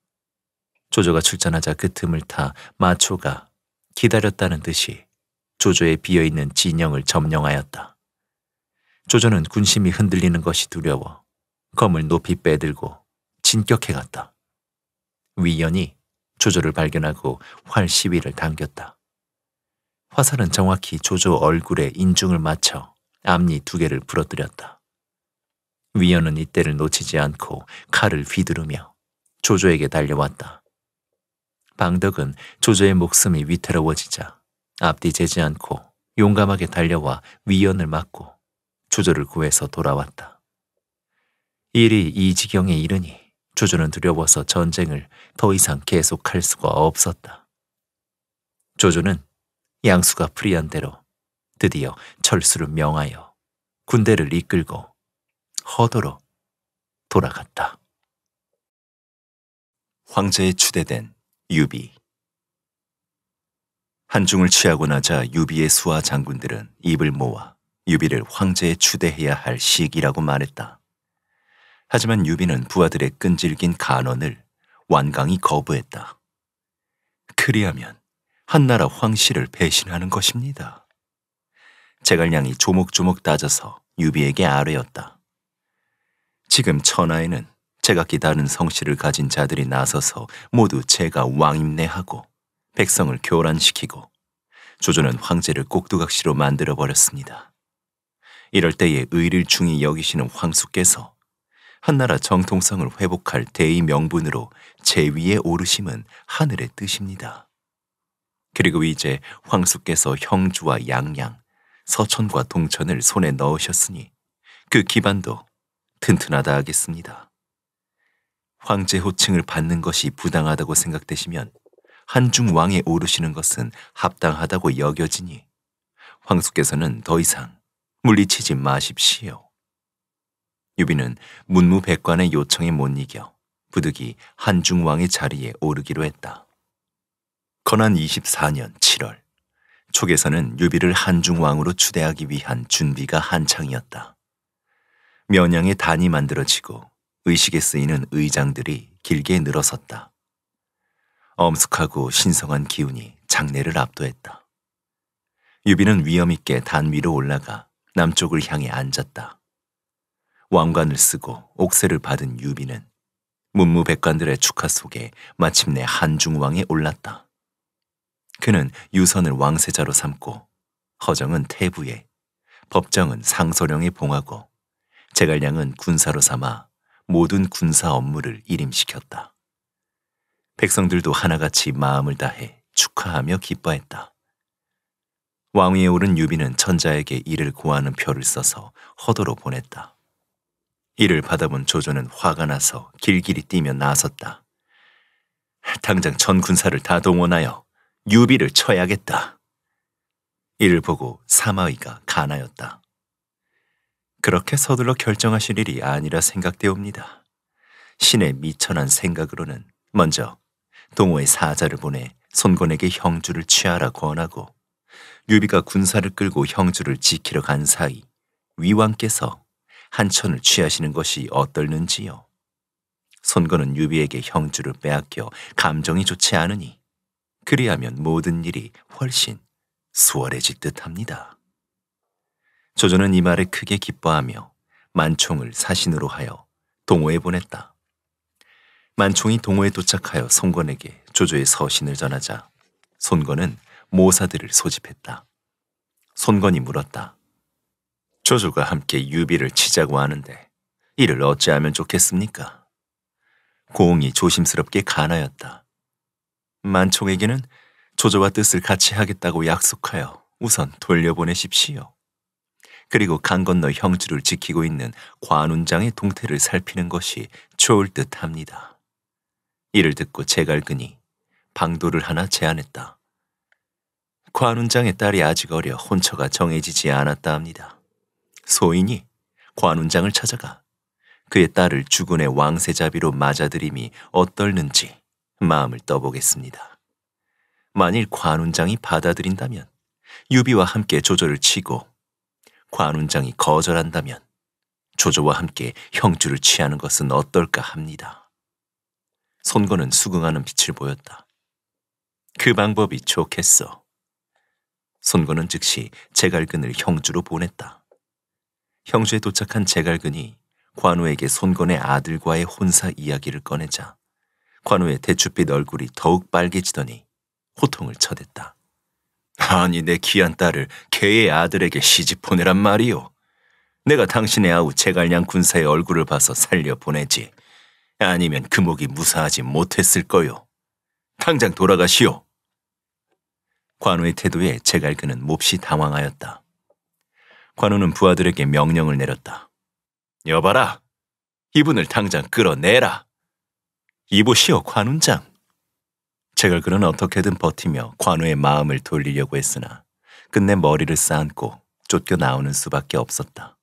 조조가 출전하자 그 틈을 타 마초가 기다렸다는 듯이 조조에 비어있는 진영을 점령하였다. 조조는 군심이 흔들리는 것이 두려워 검을 높이 빼들고 진격해갔다. 위연이 조조를 발견하고 활 시위를 당겼다. 화살은 정확히 조조 얼굴에 인중을 맞춰 앞니 두 개를 부러뜨렸다. 위연은 이때를 놓치지 않고 칼을 휘두르며 조조에게 달려왔다. 방덕은 조조의 목숨이 위태로워지자 앞뒤 재지 않고 용감하게 달려와 위연을 맞고 조조를 구해서 돌아왔다. 일이 이 지경에 이르니 조조는 두려워서 전쟁을 더 이상 계속할 수가 없었다. 조조는 양수가 프리한 대로 드디어 철수를 명하여 군대를 이끌고 허도로 돌아갔다. 황제에 추대된 유비 한중을 취하고 나자 유비의 수하 장군들은 입을 모아 유비를 황제에 추대해야 할 시기라고 말했다. 하지만 유비는 부하들의 끈질긴 간언을 완강히 거부했다. 그리하면 한나라 황씨를 배신하는 것입니다. 제갈량이 조목조목 따져서 유비에게 아뢰었다. 지금 천하에는 제각기 다른 성씨를 가진 자들이 나서서 모두 제가 왕임내하고 백성을 교란시키고 조조는 황제를 꼭두각시로 만들어버렸습니다. 이럴 때에 의를 중히 여기시는 황수께서 한나라 정통성을 회복할 대의 명분으로 제위에 오르심은 하늘의 뜻입니다. 그리고 이제 황수께서 형주와 양양, 서천과 동천을 손에 넣으셨으니 그 기반도 튼튼하다 하겠습니다. 황제 호칭을 받는 것이 부당하다고 생각되시면 한중 왕에 오르시는 것은 합당하다고 여겨지니 황수께서는 더 이상 물리치지 마십시오. 유비는 문무백관의 요청에 못 이겨 부득이 한중왕의 자리에 오르기로 했다. 건한 24년 7월 촉에서는 유비를 한중왕으로 추대하기 위한 준비가 한창이었다. 면양의 단이 만들어지고 의식에 쓰이는 의장들이 길게 늘어섰다. 엄숙하고 신성한 기운이 장례를 압도했다. 유비는 위엄 있게 단 위로 올라가 남쪽을 향해 앉았다. 왕관을 쓰고 옥세를 받은 유비는 문무백관들의 축하 속에 마침내 한중왕에 올랐다. 그는 유선을 왕세자로 삼고 허정은 태부에 법정은 상소령에 봉하고 제갈량은 군사로 삼아 모든 군사 업무를 일임시켰다. 백성들도 하나같이 마음을 다해 축하하며 기뻐했다. 왕위에 오른 유비는 천자에게 이를 고하는 표를 써서 허도로 보냈다. 이를 받아본 조조는 화가 나서 길길이 뛰며 나섰다. 당장 전 군사를 다 동원하여 유비를 쳐야겠다. 이를 보고 사마의가 가나였다. 그렇게 서둘러 결정하실 일이 아니라 생각되옵니다. 신의 미천한 생각으로는 먼저 동호의 사자를 보내 손권에게 형주를 취하라 권하고 유비가 군사를 끌고 형주를 지키러 간 사이 위왕께서 한천을 취하시는 것이 어떨는지요. 선거는 유비에게 형주를 빼앗겨 감정이 좋지 않으니 그리하면 모든 일이 훨씬 수월해질 듯합니다. 조조는 이 말에 크게 기뻐하며 만총을 사신으로 하여 동호에 보냈다. 만총이 동호에 도착하여 손건에게 조조의 서신을 전하자 손건은 모사들을 소집했다. 손건이 물었다. 조조가 함께 유비를 치자고 하는데 이를 어찌하면 좋겠습니까? 고웅이 조심스럽게 가나였다 만총에게는 조조와 뜻을 같이 하겠다고 약속하여 우선 돌려보내십시오. 그리고 강 건너 형주를 지키고 있는 관운장의 동태를 살피는 것이 좋을 듯합니다. 이를 듣고 제갈근이 방도를 하나 제안했다. 관운장의 딸이 아직 어려 혼처가 정해지지 않았다 합니다. 소인이 관운장을 찾아가 그의 딸을 주군의 왕세자비로 맞아들임이 어떨는지 마음을 떠보겠습니다. 만일 관운장이 받아들인다면 유비와 함께 조조를 치고 관운장이 거절한다면 조조와 함께 형주를 취하는 것은 어떨까 합니다. 손거는 수긍하는 빛을 보였다. 그 방법이 좋겠어. 손거는 즉시 제갈근을 형주로 보냈다. 형주에 도착한 제갈근이 관우에게 손건의 아들과의 혼사 이야기를 꺼내자 관우의 대추빛 얼굴이 더욱 빨개지더니 호통을 쳐댔다. 아니 내 귀한 딸을 개의 아들에게 시집 보내란 말이오. 내가 당신의 아우 제갈량 군사의 얼굴을 봐서 살려 보내지. 아니면 그목이 무사하지 못했을 거요. 당장 돌아가시오. 관우의 태도에 제갈근은 몹시 당황하였다. 관우는 부하들에게 명령을 내렸다. 여봐라. 이분을 당장 끌어내라. 이보시오 관운장. 제갈그는 어떻게든 버티며 관우의 마음을 돌리려고 했으나 끝내 머리를 쌓고 쫓겨 나오는 수밖에 없었다.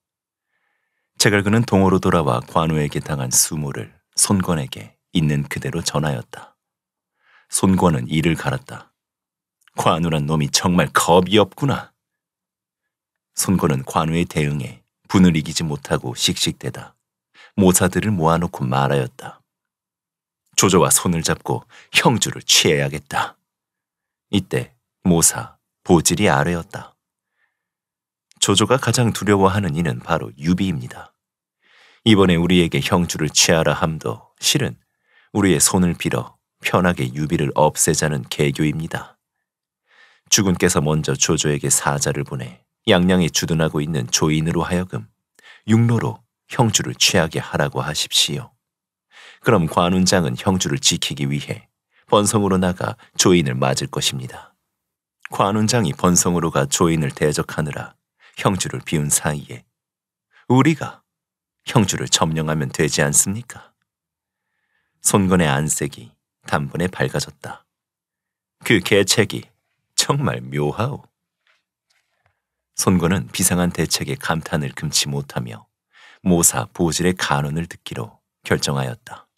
제갈그는 동호로 돌아와 관우에게 당한 수모를 손권에게 있는 그대로 전하였다. 손권은 이를 갈았다. 관우란 놈이 정말 겁이 없구나. 손권는 관우의 대응에 분을 이기지 못하고 씩씩대다 모사들을 모아놓고 말하였다. 조조와 손을 잡고 형주를 취해야겠다. 이때 모사, 보질이 아래였다. 조조가 가장 두려워하는 이는 바로 유비입니다. 이번에 우리에게 형주를 취하라 함도 실은 우리의 손을 빌어 편하게 유비를 없애자는 계교입니다. 주군께서 먼저 조조에게 사자를 보내 양양에 주둔하고 있는 조인으로 하여금 육로로 형주를 취하게 하라고 하십시오. 그럼 관운장은 형주를 지키기 위해 번성으로 나가 조인을 맞을 것입니다. 관운장이 번성으로 가 조인을 대적하느라 형주를 비운 사이에 우리가 형주를 점령하면 되지 않습니까? 손건의 안색이 단번에 밝아졌다. 그 계책이 정말 묘하오. 손권은 비상한 대책에 감탄을 금치 못하며 모사 보질의 간언을 듣기로 결정하였다.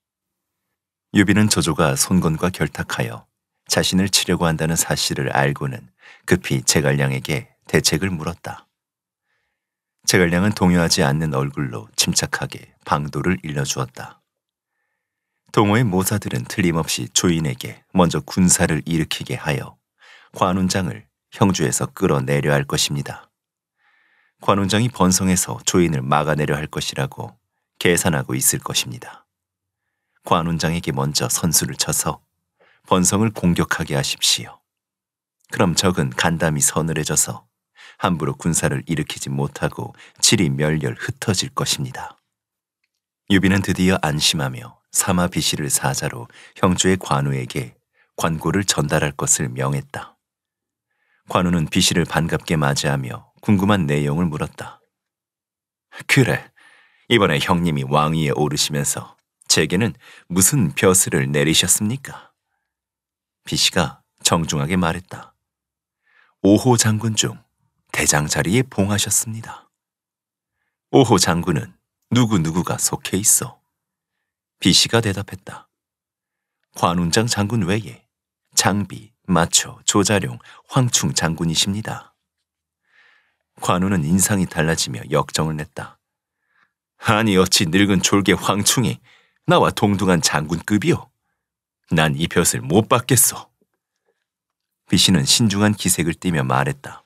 유비는 조조가 손권과 결탁하여 자신을 치려고 한다는 사실을 알고는 급히 제갈량에게 대책을 물었다. 제갈량은 동요하지 않는 얼굴로 침착하게 방도를 일러주었다. 동호의 모사들은 틀림없이 조인에게 먼저 군사를 일으키게 하여 관운장을 형주에서 끌어내려 할 것입니다. 관원장이 번성해서 조인을 막아내려 할 것이라고 계산하고 있을 것입니다. 관원장에게 먼저 선수를 쳐서 번성을 공격하게 하십시오. 그럼 적은 간담이 서늘해져서 함부로 군사를 일으키지 못하고 질이 멸렬 흩어질 것입니다. 유비는 드디어 안심하며 사마비시를 사자로 형주의 관우에게 관고를 전달할 것을 명했다. 관우는 비시를 반갑게 맞이하며 궁금한 내용을 물었다. 그래, 이번에 형님이 왕위에 오르시면서 제게는 무슨 벼슬을 내리셨습니까? 비씨가 정중하게 말했다. 오호 장군 중 대장 자리에 봉하셨습니다. 오호 장군은 누구누구가 속해 있어. 비씨가 대답했다. 관운장 장군 외에 장비, 마초, 조자룡, 황충 장군이십니다. 관우는 인상이 달라지며 역정을 냈다. 아니 어찌 늙은 졸개 황충이 나와 동등한 장군급이요. 난이 벼슬 못 받겠소. 비신은 신중한 기색을 띠며 말했다.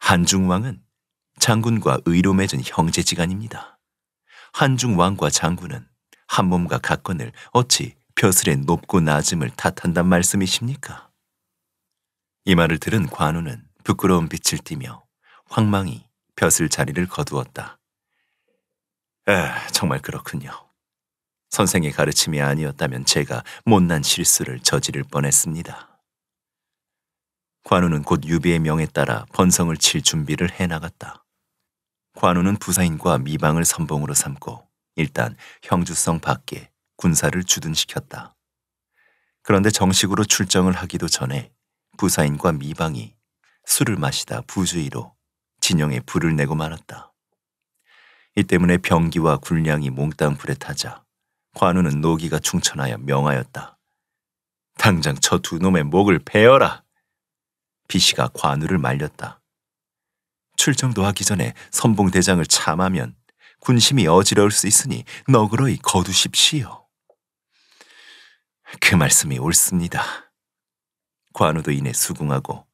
한중왕은 장군과 의로 맺은 형제지간입니다. 한중왕과 장군은 한 몸과 각건을 어찌 벼슬의 높고 낮음을 탓한단 말씀이십니까? 이 말을 들은 관우는 부끄러운 빛을 띠며 황망히 벼슬 자리를 거두었다. 에, 정말 그렇군요. 선생의 가르침이 아니었다면 제가 못난 실수를 저지를 뻔했습니다. 관우는 곧 유비의 명에 따라 번성을 칠 준비를 해나갔다. 관우는 부사인과 미방을 선봉으로 삼고 일단 형주성 밖에 군사를 주둔시켰다. 그런데 정식으로 출정을 하기도 전에 부사인과 미방이 술을 마시다 부주의로 진영에 불을 내고 말았다. 이 때문에 병기와 군량이 몽땅 불에 타자 관우는 노기가 충천하여 명하였다. 당장 저 두 놈의 목을 베어라. 비씨가 관우를 말렸다. 출정도 하기 전에 선봉대장을 참하면 군심이 어지러울 수 있으니 너그러이 거두십시오. 그 말씀이 옳습니다. 관우도 이내 수긍하고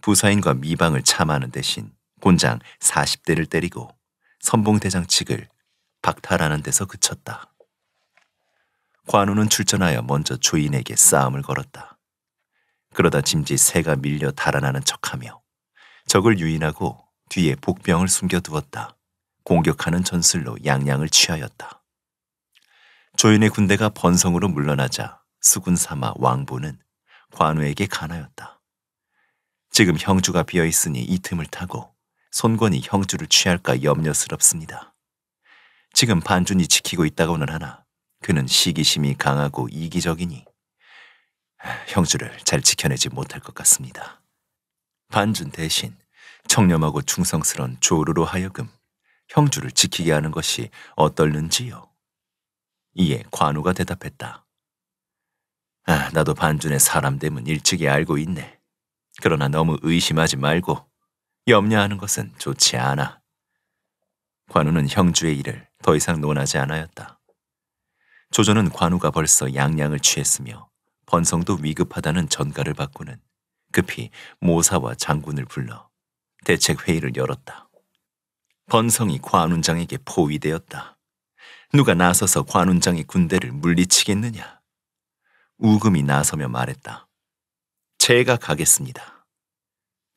부사인과 미방을 참하는 대신 곤장 40대를 때리고 선봉대장 측을 박탈하는 데서 그쳤다. 관우는 출전하여 먼저 조인에게 싸움을 걸었다. 그러다 짐지 새가 밀려 달아나는 척하며 적을 유인하고 뒤에 복병을 숨겨두었다. 공격하는 전술로 양양을 취하였다. 조인의 군대가 번성으로 물러나자 수군 삼아 왕보는 관우에게 간하였다. 지금 형주가 비어 있으니 이 틈을 타고 손권이 형주를 취할까 염려스럽습니다. 지금 반준이 지키고 있다고는 하나 그는 시기심이 강하고 이기적이니 형주를 잘 지켜내지 못할 것 같습니다. 반준 대신 청렴하고 충성스런 조르로 하여금 형주를 지키게 하는 것이 어떨는지요. 이에 관우가 대답했다. 아, 나도 반준의 사람 됨은 일찍이 알고 있네. 그러나 너무 의심하지 말고 염려하는 것은 좋지 않아. 관우는 형주의 일을 더 이상 논하지 않아였다. 조조는 관우가 벌써 양양을 취했으며 번성도 위급하다는 전가를 받고는 급히 모사와 장군을 불러 대책 회의를 열었다. 번성이 관운장에게 포위되었다. 누가 나서서 관운장의 군대를 물리치겠느냐? 우금이 나서며 말했다. 제가 가겠습니다.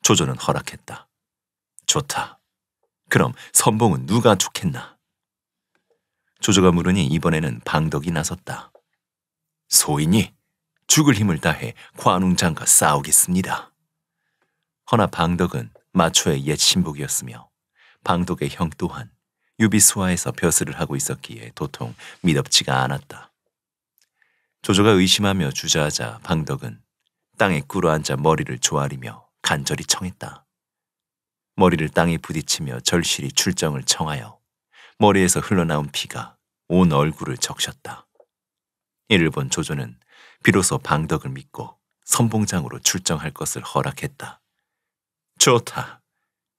조조는 허락했다. 좋다. 그럼 선봉은 누가 좋겠나? 조조가 물으니 이번에는 방덕이 나섰다. 소인이 죽을 힘을 다해 관웅장과 싸우겠습니다. 허나 방덕은 마초의 옛 신복이었으며 방덕의 형 또한 유비수화에서 벼슬을 하고 있었기에 도통 믿업지가 않았다. 조조가 의심하며 주저하자 방덕은 땅에 꿇어앉아 머리를 조아리며 간절히 청했다. 머리를 땅에 부딪히며 절실히 출정을 청하여 머리에서 흘러나온 피가 온 얼굴을 적셨다. 이를 본 조조는 비로소 방덕을 믿고 선봉장으로 출정할 것을 허락했다. 좋다.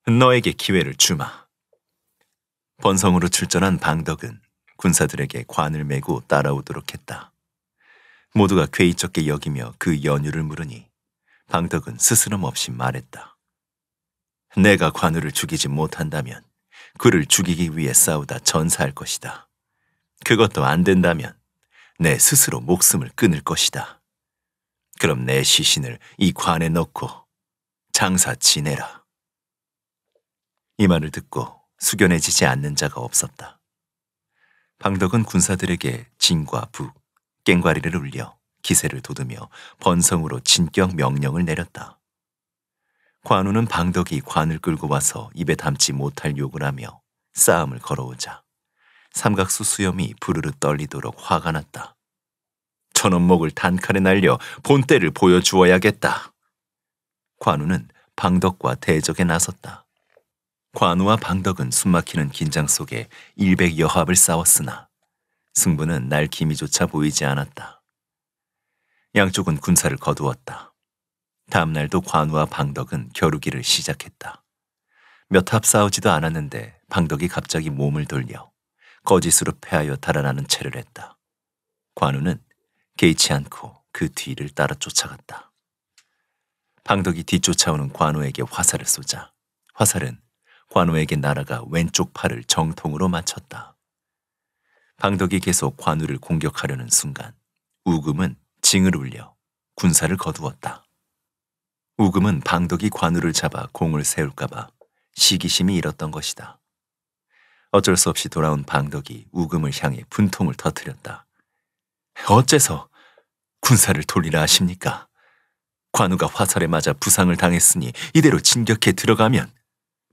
너에게 기회를 주마. 번성으로 출전한 방덕은 군사들에게 관을 메고 따라오도록 했다. 모두가 괴이쩍게 여기며 그 연유를 물으니 방덕은 스스럼 없이 말했다. 내가 관우를 죽이지 못한다면 그를 죽이기 위해 싸우다 전사할 것이다. 그것도 안 된다면 내 스스로 목숨을 끊을 것이다. 그럼 내 시신을 이 관에 넣고 장사 지내라. 이 말을 듣고 숙연해지지 않는 자가 없었다. 방덕은 군사들에게 진과 북, 깽과리를 울려 기세를 돋으며 번성으로 진격 명령을 내렸다. 관우는 방덕이 관을 끌고 와서 입에 담지 못할 욕을 하며 싸움을 걸어오자 삼각수 수염이 부르르 떨리도록 화가 났다. 천원 목을 단칼에 날려 본때를 보여주어야겠다. 관우는 방덕과 대적에 나섰다. 관우와 방덕은 숨막히는 긴장 속에 일백여합을 싸웠으나 승부는 날 기미조차 보이지 않았다. 양쪽은 군사를 거두었다. 다음 날도 관우와 방덕은 겨루기를 시작했다. 몇 합 싸우지도 않았는데 방덕이 갑자기 몸을 돌려 거짓으로 패하여 달아나는 채를 했다. 관우는 개의치 않고 그 뒤를 따라 쫓아갔다. 방덕이 뒤쫓아오는 관우에게 화살을 쏘자 화살은 관우에게 날아가 왼쪽 팔을 정통으로 맞췄다. 방덕이 계속 관우를 공격하려는 순간 우금은 징을 울려 군사를 거두었다. 우금은 방덕이 관우를 잡아 공을 세울까봐 시기심이 잃었던 것이다. 어쩔 수 없이 돌아온 방덕이 우금을 향해 분통을 터뜨렸다. 어째서 군사를 돌리라 하십니까? 관우가 화살에 맞아 부상을 당했으니 이대로 진격해 들어가면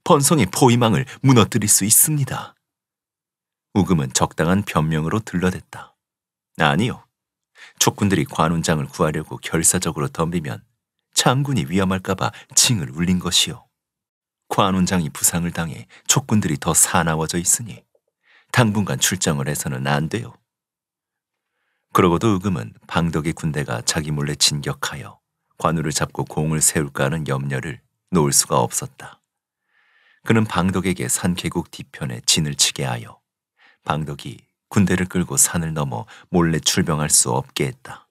번성의 포위망을 무너뜨릴 수 있습니다. 우금은 적당한 변명으로 들러댔다. 아니요. 촉군들이 관운장을 구하려고 결사적으로 덤비면 장군이 위험할까봐 징을 울린 것이요. 관원장이 부상을 당해 촉군들이 더 사나워져 있으니 당분간 출장을 해서는 안 돼요. 그러고도 의금은 방덕의 군대가 자기 몰래 진격하여 관우를 잡고 공을 세울까 하는 염려를 놓을 수가 없었다. 그는 방덕에게 산계곡 뒤편에 진을 치게 하여 방덕이 군대를 끌고 산을 넘어 몰래 출병할 수 없게 했다.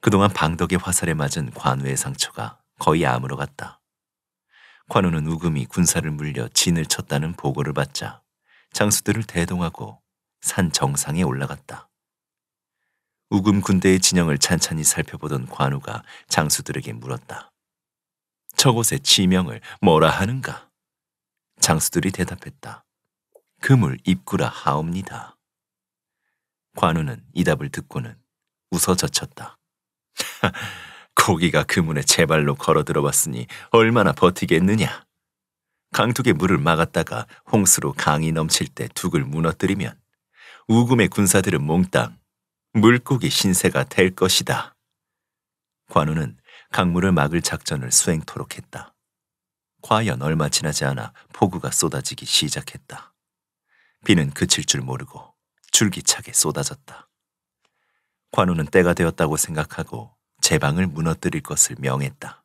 그동안 방덕의 화살에 맞은 관우의 상처가 거의 암으로 갔다. 관우는 우금이 군사를 물려 진을 쳤다는 보고를 받자 장수들을 대동하고 산 정상에 올라갔다. 우금 군대의 진영을 찬찬히 살펴보던 관우가 장수들에게 물었다. 저곳의 지명을 뭐라 하는가? 장수들이 대답했다. 금을 입구라 하옵니다. 관우는 이 답을 듣고는 웃어 젖혔다. 고기가 그문에 제 발로 걸어 들어왔으니 얼마나 버티겠느냐. 강둑에 물을 막았다가 홍수로 강이 넘칠 때 둑을 무너뜨리면 우금의 군사들은 몽땅 물고기 신세가 될 것이다. 관우는 강물을 막을 작전을 수행토록 했다. 과연 얼마 지나지 않아 폭우가 쏟아지기 시작했다. 비는 그칠 줄 모르고 줄기차게 쏟아졌다. 관우는 때가 되었다고 생각하고 제 방을 무너뜨릴 것을 명했다.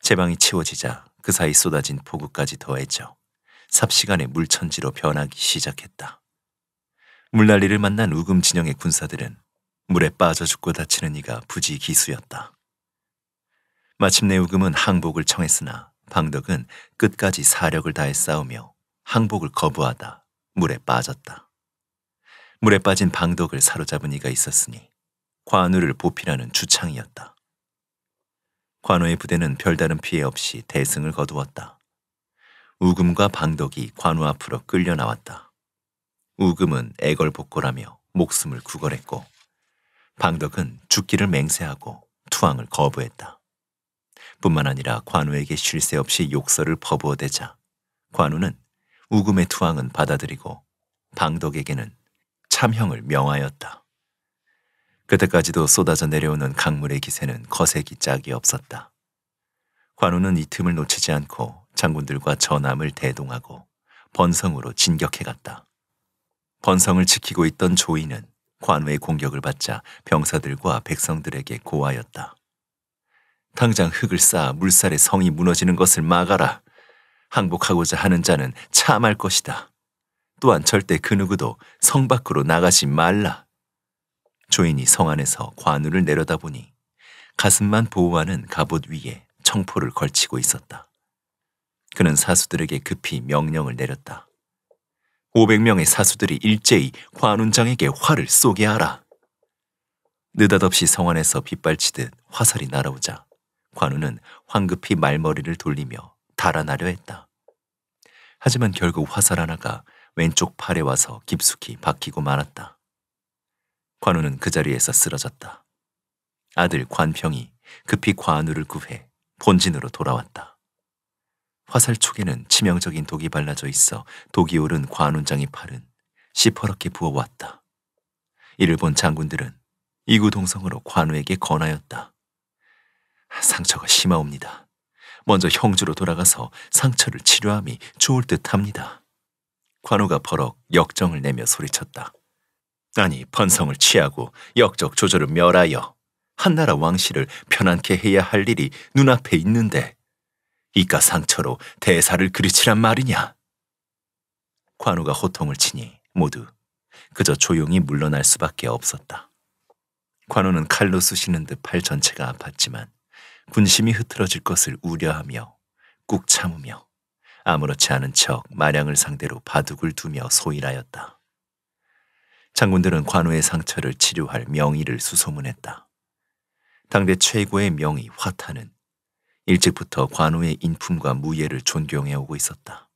제 방이 치워지자 그 사이 쏟아진 폭우까지 더해져 삽시간에 물천지로 변하기 시작했다. 물난리를 만난 우금 진영의 군사들은 물에 빠져 죽고 다치는 이가 부지 기수였다. 마침내 우금은 항복을 청했으나 방덕은 끝까지 사력을 다해 싸우며 항복을 거부하다 물에 빠졌다. 물에 빠진 방덕을 사로잡은 이가 있었으니 관우를 보필하는 주창이었다. 관우의 부대는 별다른 피해 없이 대승을 거두었다. 우금과 방덕이 관우 앞으로 끌려 나왔다. 우금은 애걸복걸하며 목숨을 구걸했고 방덕은 죽기를 맹세하고 투항을 거부했다. 뿐만 아니라 관우에게 쉴 새 없이 욕설을 퍼부어대자 관우는 우금의 투항은 받아들이고 방덕에게는 참형을 명하였다. 그때까지도 쏟아져 내려오는 강물의 기세는 거세기 짝이 없었다. 관우는 이 틈을 놓치지 않고 장군들과 전함을 대동하고 번성으로 진격해갔다. 번성을 지키고 있던 조이는 관우의 공격을 받자 병사들과 백성들에게 고하였다. 당장 흙을 쌓아 물살에 성이 무너지는 것을 막아라. 항복하고자 하는 자는 참할 것이다. 또한 절대 그 누구도 성 밖으로 나가지 말라. 조인이 성 안에서 관우를 내려다보니 가슴만 보호하는 갑옷 위에 청포를 걸치고 있었다. 그는 사수들에게 급히 명령을 내렸다. 500명의 사수들이 일제히 관운장에게 활을 쏘게 하라. 느닷없이 성안에서 빗발치듯 화살이 날아오자 관우는 황급히 말머리를 돌리며 달아나려 했다. 하지만 결국 화살 하나가 왼쪽 팔에 와서 깊숙이 박히고 말았다. 관우는 그 자리에서 쓰러졌다. 아들 관평이 급히 관우를 구해 본진으로 돌아왔다. 화살촉에는 치명적인 독이 발라져 있어 독이 오른 관운장의 팔은 시퍼렇게 부어왔다. 이를 본 장군들은 이구동성으로 관우에게 권하였다. 상처가 심하옵니다. 먼저 형주로 돌아가서 상처를 치료함이 좋을 듯합니다. 관우가 버럭 역정을 내며 소리쳤다. 아니 번성을 취하고 역적 조조를 멸하여 한나라 왕실을 편안케 해야 할 일이 눈앞에 있는데 이가 상처로 대사를 그르치란 말이냐? 관우가 호통을 치니 모두 그저 조용히 물러날 수밖에 없었다. 관우는 칼로 쑤시는 듯 팔 전체가 아팠지만 군심이 흐트러질 것을 우려하며 꾹 참으며 아무렇지 않은 척 마량을 상대로 바둑을 두며 소일하였다. 장군들은 관우의 상처를 치료할 명의를 수소문했다. 당대 최고의 명의 화타는 일찍부터 관우의 인품과 무예를 존경해오고 있었다.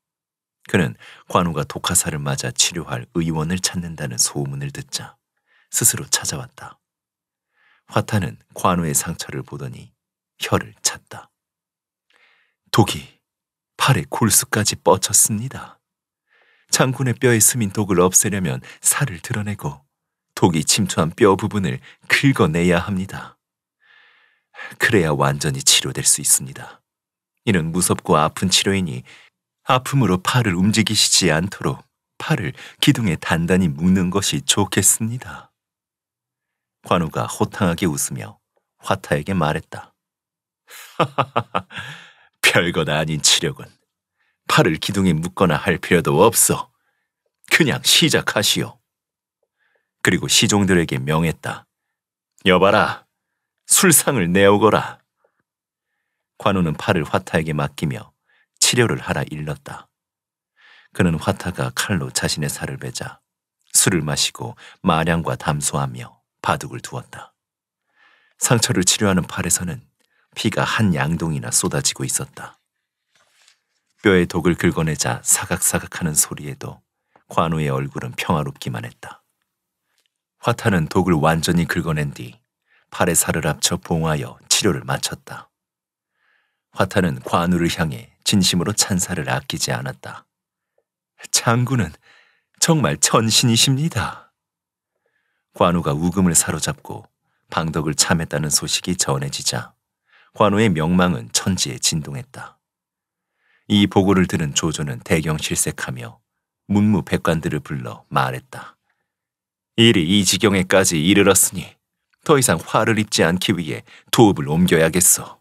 그는 관우가 독화사를 맞아 치료할 의원을 찾는다는 소문을 듣자 스스로 찾아왔다. 화타는 관우의 상처를 보더니 혀를 찼다. 독이 팔에 골수까지 뻗쳤습니다. 장군의 뼈에 스민 독을 없애려면 살을 드러내고 독이 침투한 뼈 부분을 긁어내야 합니다. 그래야 완전히 치료될 수 있습니다. 이는 무섭고 아픈 치료이니 아픔으로 팔을 움직이시지 않도록 팔을 기둥에 단단히 묶는 것이 좋겠습니다. 관우가 호탕하게 웃으며 화타에게 말했다. 하하하하 별것 아닌 치력은 팔을 기둥에 묶거나 할 필요도 없어. 그냥 시작하시오. 그리고 시종들에게 명했다. 여봐라, 술상을 내오거라. 관우는 팔을 화타에게 맡기며 치료를 하라 일렀다. 그는 화타가 칼로 자신의 살을 베자 술을 마시고 마량과 담소하며 바둑을 두었다. 상처를 치료하는 팔에서는 피가 한 양동이나 쏟아지고 있었다. 뼈에 독을 긁어내자 사각사각하는 소리에도 관우의 얼굴은 평화롭기만 했다. 화타는 독을 완전히 긁어낸 뒤 팔에 살을 합쳐 봉하여 치료를 마쳤다. 화타는 관우를 향해 진심으로 찬사를 아끼지 않았다. 장군은 정말 천신이십니다. 관우가 우금을 사로잡고 방덕을 참했다는 소식이 전해지자 관우의 명망은 천지에 진동했다. 이 보고를 들은 조조는 대경 실색하며 문무 백관들을 불러 말했다. 일이 이 지경에까지 이르렀으니 더 이상 화를 입지 않기 위해 도읍을 옮겨야겠어.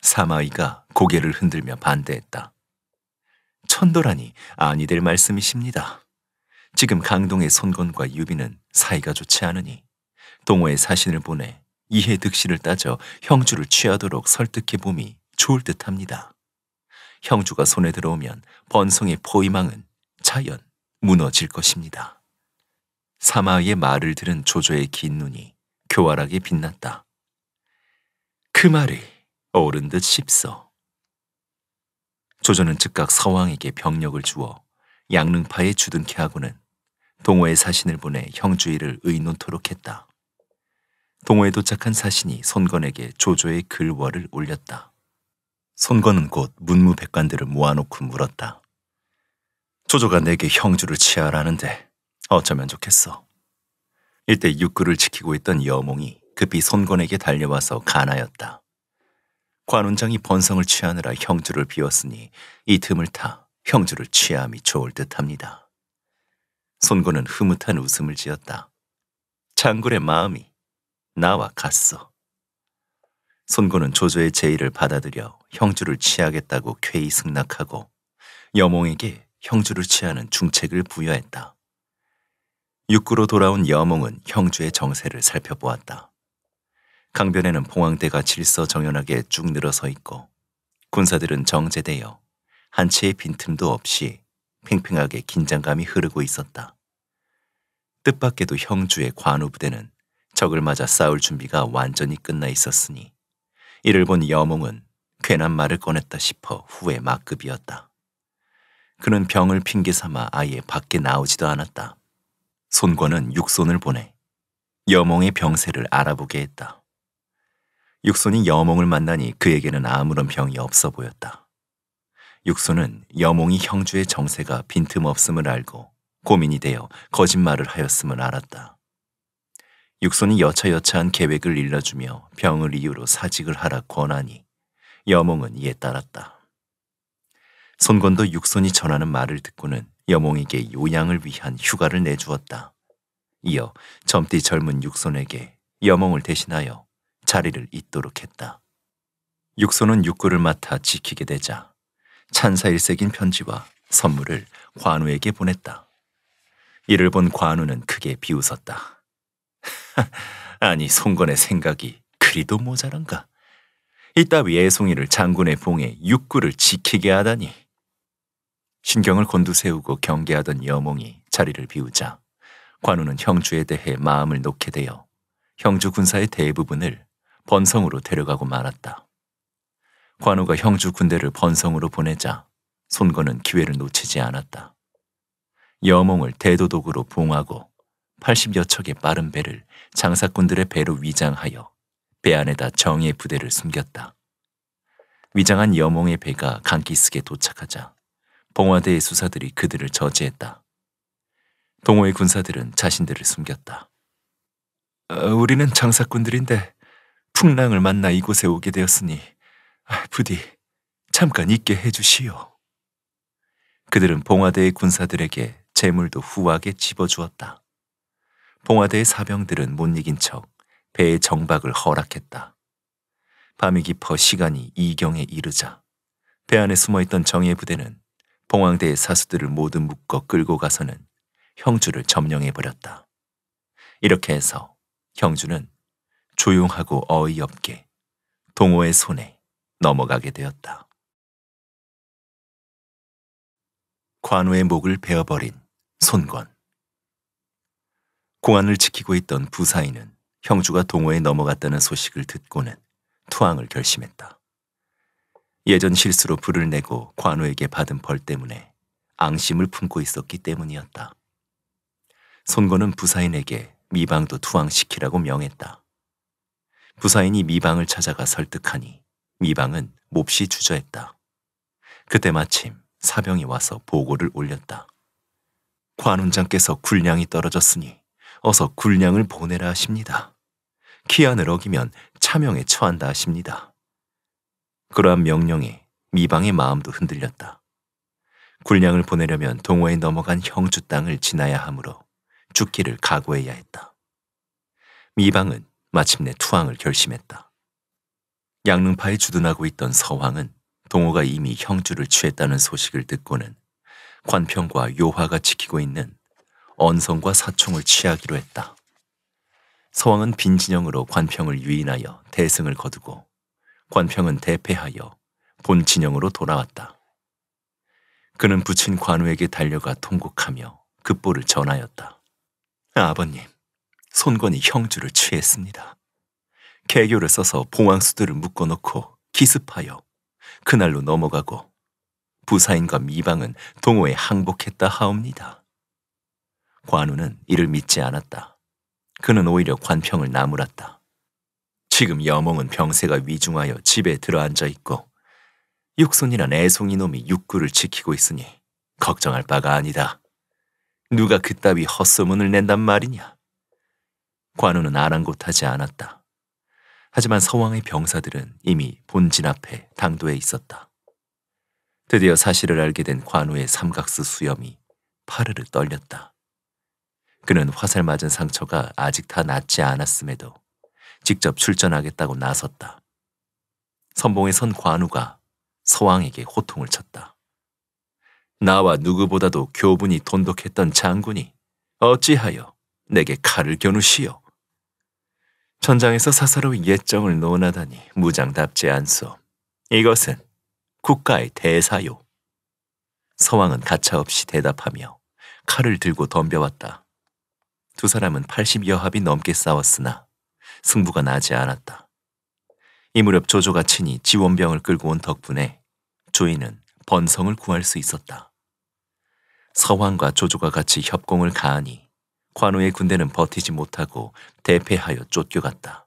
사마이가 고개를 흔들며 반대했다. 천도라니 아니 될 말씀이십니다. 지금 강동의 손건과 유비는 사이가 좋지 않으니 동호의 사신을 보내 이해득 씨을 따져 형주를 취하도록 설득해봄이 좋을 듯합니다. 형주가 손에 들어오면 번성의 포위망은 자연 무너질 것입니다. 사마의 말을 들은 조조의 긴 눈이 교활하게 빛났다. 그 말이 어른 듯싶서 조조는 즉각 서왕에게 병력을 주어 양릉파에 주둔케 하고는 동호의 사신을 보내 형주의를 의논토록 했다. 동호에 도착한 사신이 손건에게 조조의 글월을 올렸다. 손건은 곧 문무백관들을 모아놓고 물었다. 조조가 내게 형주를 취하라는데 어쩌면 좋겠어. 이때 육구를 지키고 있던 여몽이 급히 손건에게 달려와서 가나였다 관운장이 번성을 취하느라 형주를 비웠으니 이 틈을 타 형주를 취함이 좋을 듯합니다. 손건은 흐뭇한 웃음을 지었다. 장군의 마음이 나와 갔어. 손고는 조조의 제의를 받아들여 형주를 취하겠다고 쾌히 승낙하고 여몽에게 형주를 취하는 중책을 부여했다. 육구로 돌아온 여몽은 형주의 정세를 살펴보았다. 강변에는 봉황대가 질서 정연하게 쭉 늘어서 있고 군사들은 정제되어 한치의 빈틈도 없이 팽팽하게 긴장감이 흐르고 있었다. 뜻밖에도 형주의 관우부대는 적을 맞아 싸울 준비가 완전히 끝나 있었으니 이를 본 여몽은 괜한 말을 꺼냈다 싶어 후회 막급이었다. 그는 병을 핑계 삼아 아예 밖에 나오지도 않았다. 손권은 육손을 보내 여몽의 병세를 알아보게 했다. 육손이 여몽을 만나니 그에게는 아무런 병이 없어 보였다. 육손은 여몽이 형주의 정세가 빈틈없음을 알고 고민이 되어 거짓말을 하였음을 알았다. 육손이 여차여차한 계획을 일러주며 병을 이유로 사직을 하라 권하니 여몽은 이에 따랐다. 손권도 육손이 전하는 말을 듣고는 여몽에게 요양을 위한 휴가를 내주었다. 이어 젊디 젊은 육손에게 여몽을 대신하여 자리를 잇도록 했다. 육손은 육구를 맡아 지키게 되자 찬사일색인 편지와 선물을 관우에게 보냈다. 이를 본 관우는 크게 비웃었다. 아니 송건의 생각이 그리도 모자란가. 이따위 애송이를 장군의 봉에 육구를 지키게 하다니. 신경을 곤두세우고 경계하던 여몽이 자리를 비우자 관우는 형주에 대해 마음을 놓게 되어 형주 군사의 대부분을 번성으로 데려가고 말았다. 관우가 형주 군대를 번성으로 보내자 손건은 기회를 놓치지 않았다. 여몽을 대도독으로 봉하고 80여 척의 빠른 배를 장사꾼들의 배로 위장하여 배 안에다 정의 부대를 숨겼다. 위장한 여몽의 배가 강기스에 도착하자 봉화대의 수사들이 그들을 저지했다. 동호의 군사들은 자신들을 숨겼다. 어, 우리는 장사꾼들인데 풍랑을 만나 이곳에 오게 되었으니 아, 부디 잠깐 있게 해주시오. 그들은 봉화대의 군사들에게 재물도 후하게 집어주었다. 봉화대의 사병들은 못 이긴 척 배의 정박을 허락했다. 밤이 깊어 시간이 이경에 이르자 배 안에 숨어있던 정예 부대는 봉황대의 사수들을 모두 묶어 끌고 가서는 형주를 점령해버렸다. 이렇게 해서 형주는 조용하고 어이없게 동호의 손에 넘어가게 되었다. 관우의 목을 베어버린 손권 공안을 지키고 있던 부사인은 형주가 동호에 회 넘어갔다는 소식을 듣고는 투항을 결심했다. 예전 실수로 불을 내고 관우에게 받은 벌 때문에 앙심을 품고 있었기 때문이었다. 손건은 부사인에게 미방도 투항시키라고 명했다. 부사인이 미방을 찾아가 설득하니 미방은 몹시 주저했다. 그때 마침 사병이 와서 보고를 올렸다. 관훈장께서 군량이 떨어졌으니 어서 군량을 보내라 하십니다. 기한을 어기면 차명에 처한다 하십니다. 그러한 명령에 미방의 마음도 흔들렸다. 군량을 보내려면 동호에 넘어간 형주 땅을 지나야 하므로 죽기를 각오해야 했다. 미방은 마침내 투항을 결심했다. 양릉파에 주둔하고 있던 서황은 동호가 이미 형주를 취했다는 소식을 듣고는 관평과 요화가 지키고 있는 언성과 사총을 취하기로 했다. 서왕은 빈 진영으로 관평을 유인하여 대승을 거두고 관평은 대패하여 본 진영으로 돌아왔다. 그는 부친 관우에게 달려가 통곡하며 급보를 전하였다. 아버님, 손권이 형주를 취했습니다. 개교를 써서 봉황수들을 묶어놓고 기습하여 그날로 넘어가고 부사인과 미방은 동호에 항복했다 하옵니다. 관우는 이를 믿지 않았다. 그는 오히려 관평을 나무랐다. 지금 여몽은 병세가 위중하여 집에 들어앉아 있고 육손이란 애송이 놈이 육구를 지키고 있으니 걱정할 바가 아니다. 누가 그따위 헛소문을 낸단 말이냐? 관우는 아랑곳하지 않았다. 하지만 서왕의 병사들은 이미 본진 앞에 당도해 있었다. 드디어 사실을 알게 된 관우의 삼각수 수염이 파르르 떨렸다. 그는 화살 맞은 상처가 아직 다 낫지 않았음에도 직접 출전하겠다고 나섰다. 선봉에 선 관우가 서왕에게 호통을 쳤다. 나와 누구보다도 교분이 돈독했던 장군이 어찌하여 내게 칼을 겨누시오. 천장에서 사사로이 예정을 논하다니 무장답지 않소. 이것은 국가의 대사요. 서왕은 가차없이 대답하며 칼을 들고 덤벼왔다. 두 사람은 80여 합이 넘게 싸웠으나 승부가 나지 않았다. 이 무렵 조조가 친히 지원병을 끌고 온 덕분에 조이는 번성을 구할 수 있었다. 서왕과 조조가 같이 협공을 가하니 관우의 군대는 버티지 못하고 대패하여 쫓겨갔다.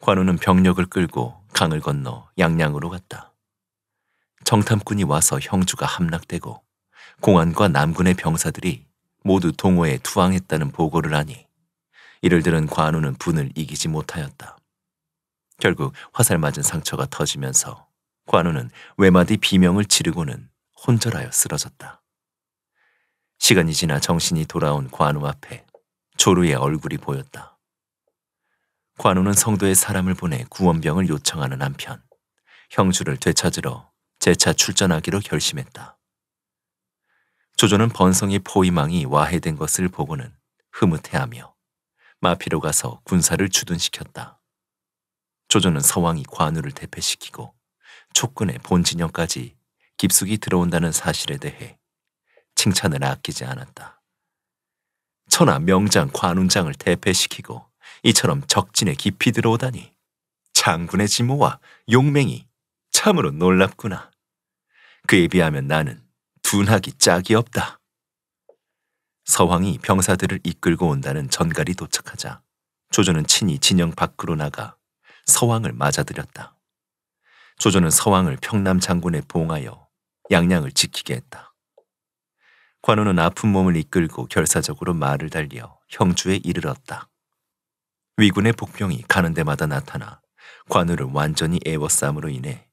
관우는 병력을 끌고 강을 건너 양양으로 갔다. 정탐꾼이 와서 형주가 함락되고 공안과 남군의 병사들이 모두 동호에 투항했다는 보고를 하니 이를 들은 관우는 분을 이기지 못하였다. 결국 화살 맞은 상처가 터지면서 관우는 외마디 비명을 지르고는 혼절하여 쓰러졌다. 시간이 지나 정신이 돌아온 관우 앞에 조루의 얼굴이 보였다. 관우는 성도의 사람을 보내 구원병을 요청하는 한편 형주를 되찾으러 재차 출전하기로 결심했다. 조조는 번성의 포위망이 와해된 것을 보고는 흐뭇해하며 마피로 가서 군사를 주둔시켰다. 조조는 서왕이 관우를 대패시키고 촉근의 본진영까지 깊숙이 들어온다는 사실에 대해 칭찬을 아끼지 않았다. 천하 명장 관운장을 대패시키고 이처럼 적진에 깊이 들어오다니 장군의 지모와 용맹이 참으로 놀랍구나. 그에 비하면 나는 분하기 짝이 없다. 서황이 병사들을 이끌고 온다는 전갈이 도착하자 조조는 친히 진영 밖으로 나가 서왕을 맞아들였다. 조조는 서왕을 평남 장군에 봉하여 양양을 지키게 했다. 관우는 아픈 몸을 이끌고 결사적으로 말을 달려 형주에 이르렀다. 위군의 복병이 가는 데마다 나타나 관우를 완전히 애워싸으로 인해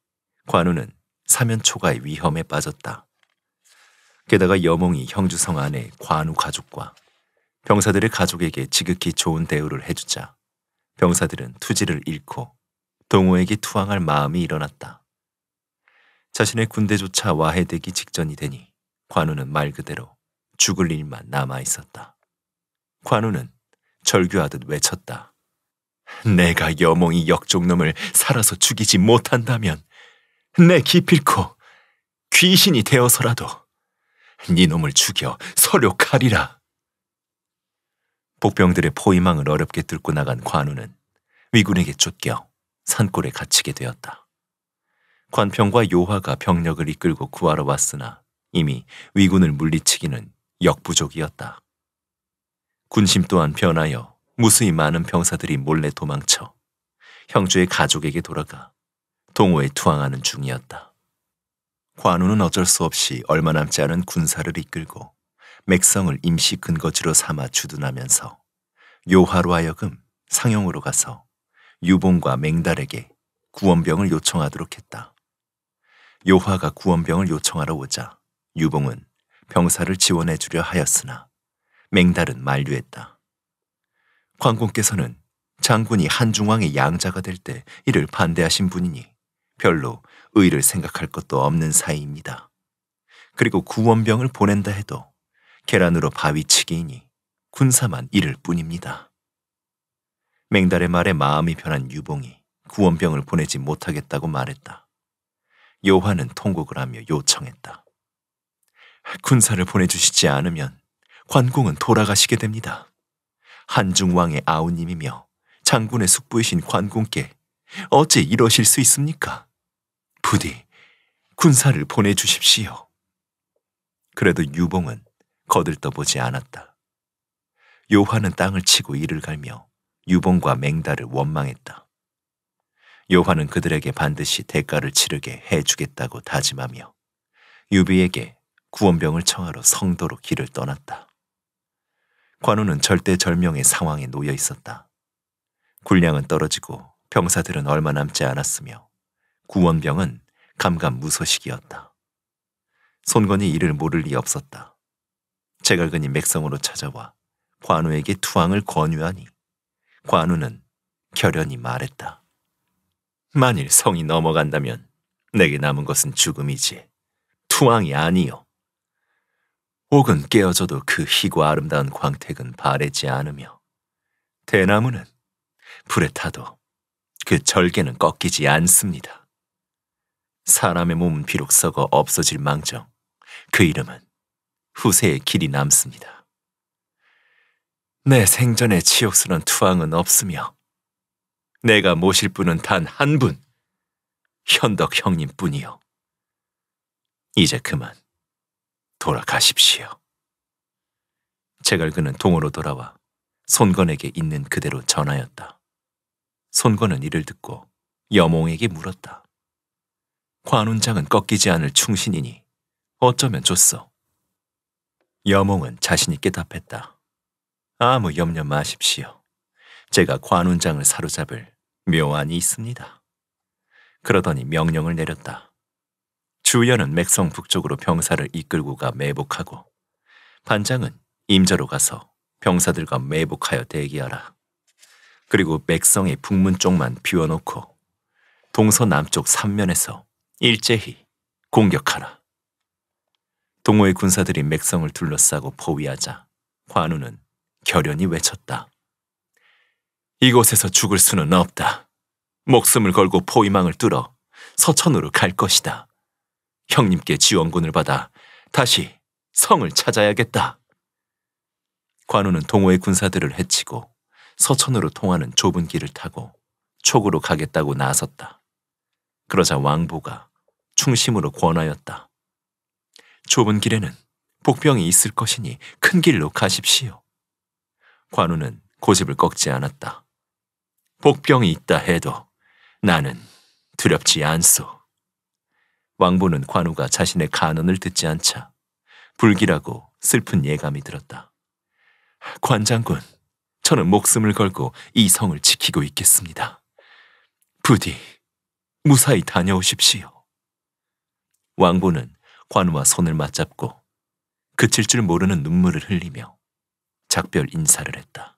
관우는 사면초가의 위험에 빠졌다. 게다가 여몽이 형주성 안에 관우 가족과 병사들의 가족에게 지극히 좋은 대우를 해주자 병사들은 투지를 잃고 동호에게 투항할 마음이 일어났다. 자신의 군대조차 와해되기 직전이 되니 관우는 말 그대로 죽을 일만 남아 있었다. 관우는 절규하듯 외쳤다. 내가 여몽이 역종놈을 살아서 죽이지 못한다면 내 기필코 귀신이 되어서라도 네 놈을 죽여 서력하리라. 복병들의 포위망을 어렵게 뚫고 나간 관우는 위군에게 쫓겨 산골에 갇히게 되었다. 관평과 요화가 병력을 이끌고 구하러 왔으나 이미 위군을 물리치기는 역부족이었다. 군심 또한 변하여 무수히 많은 병사들이 몰래 도망쳐 형주의 가족에게 돌아가 동호에 투항하는 중이었다. 관우는 어쩔 수 없이 얼마 남지 않은 군사를 이끌고 맥성을 임시 근거지로 삼아 주둔하면서 요하로 하여금 상영으로 가서 유봉과 맹달에게 구원병을 요청하도록 했다. 요하가 구원병을 요청하러 오자 유봉은 병사를 지원해 주려 하였으나 맹달은 만류했다. 관공께서는 장군이 한중왕의 양자가 될 때 이를 반대하신 분이니 별로 의를 생각할 것도 없는 사이입니다. 그리고 구원병을 보낸다 해도 계란으로 바위치기이니 군사만 잃을 뿐입니다. 맹달의 말에 마음이 변한 유봉이 구원병을 보내지 못하겠다고 말했다. 요한은 통곡을 하며 요청했다. 군사를 보내주시지 않으면 관공은 돌아가시게 됩니다. 한중왕의 아우님이며 장군의 숙부이신 관공께 어찌 이러실 수 있습니까? 부디 군사를 보내주십시오. 그래도 유봉은 거들떠보지 않았다. 요화는 땅을 치고 이를 갈며 유봉과 맹다를 원망했다. 요화는 그들에게 반드시 대가를 치르게 해주겠다고 다짐하며 유비에게 구원병을 청하러 성도로 길을 떠났다. 관우는 절대절명의 상황에 놓여 있었다. 군량은 떨어지고 병사들은 얼마 남지 않았으며 구원병은 감감무소식이었다. 손건이 이를 모를 리 없었다. 제갈근이 맥성으로 찾아와 관우에게 투항을 권유하니 관우는 결연히 말했다. 만일 성이 넘어간다면 내게 남은 것은 죽음이지 투항이 아니요. 옥은 깨어져도 그 희고 아름다운 광택은 바래지 않으며 대나무는 불에 타도 그 절개는 꺾이지 않습니다. 사람의 몸은 비록 썩어 없어질 망정 그 이름은 후세의 길이 남습니다. 내 생전에 치욕스런 투항은 없으며 내가 모실 분은 단 한 분, 현덕 형님뿐이요. 이제 그만 돌아가십시오. 제갈 그는 동으로 돌아와 손건에게 있는 그대로 전하였다. 손건은 이를 듣고 여몽에게 물었다. 관훈장은 꺾이지 않을 충신이니 어쩌면 좋소. 여몽은 자신있게 답했다. 아무 염려 마십시오. 제가 관훈장을 사로잡을 묘안이 있습니다. 그러더니 명령을 내렸다. 주연은 맥성 북쪽으로 병사를 이끌고 가 매복하고 반장은 임자로 가서 병사들과 매복하여 대기하라. 그리고 맥성의 북문 쪽만 비워놓고 동서남쪽 삼면에서 일제히 공격하라. 동호의 군사들이 맥성을 둘러싸고 포위하자 관우는 결연히 외쳤다. 이곳에서 죽을 수는 없다. 목숨을 걸고 포위망을 뚫어 서천으로 갈 것이다. 형님께 지원군을 받아 다시 성을 찾아야겠다. 관우는 동호의 군사들을 해치고 서천으로 통하는 좁은 길을 타고 촉으로 가겠다고 나섰다. 그러자 왕보가 중심으로 권하였다. 좁은 길에는 복병이 있을 것이니 큰 길로 가십시오. 관우는 고집을 꺾지 않았다. 복병이 있다 해도 나는 두렵지 않소. 왕보는 관우가 자신의 간언을 듣지 않자 불길하고 슬픈 예감이 들었다. 관장군, 저는 목숨을 걸고 이 성을 지키고 있겠습니다. 부디 무사히 다녀오십시오. 왕보는 관우와 손을 맞잡고 그칠 줄 모르는 눈물을 흘리며 작별 인사를 했다.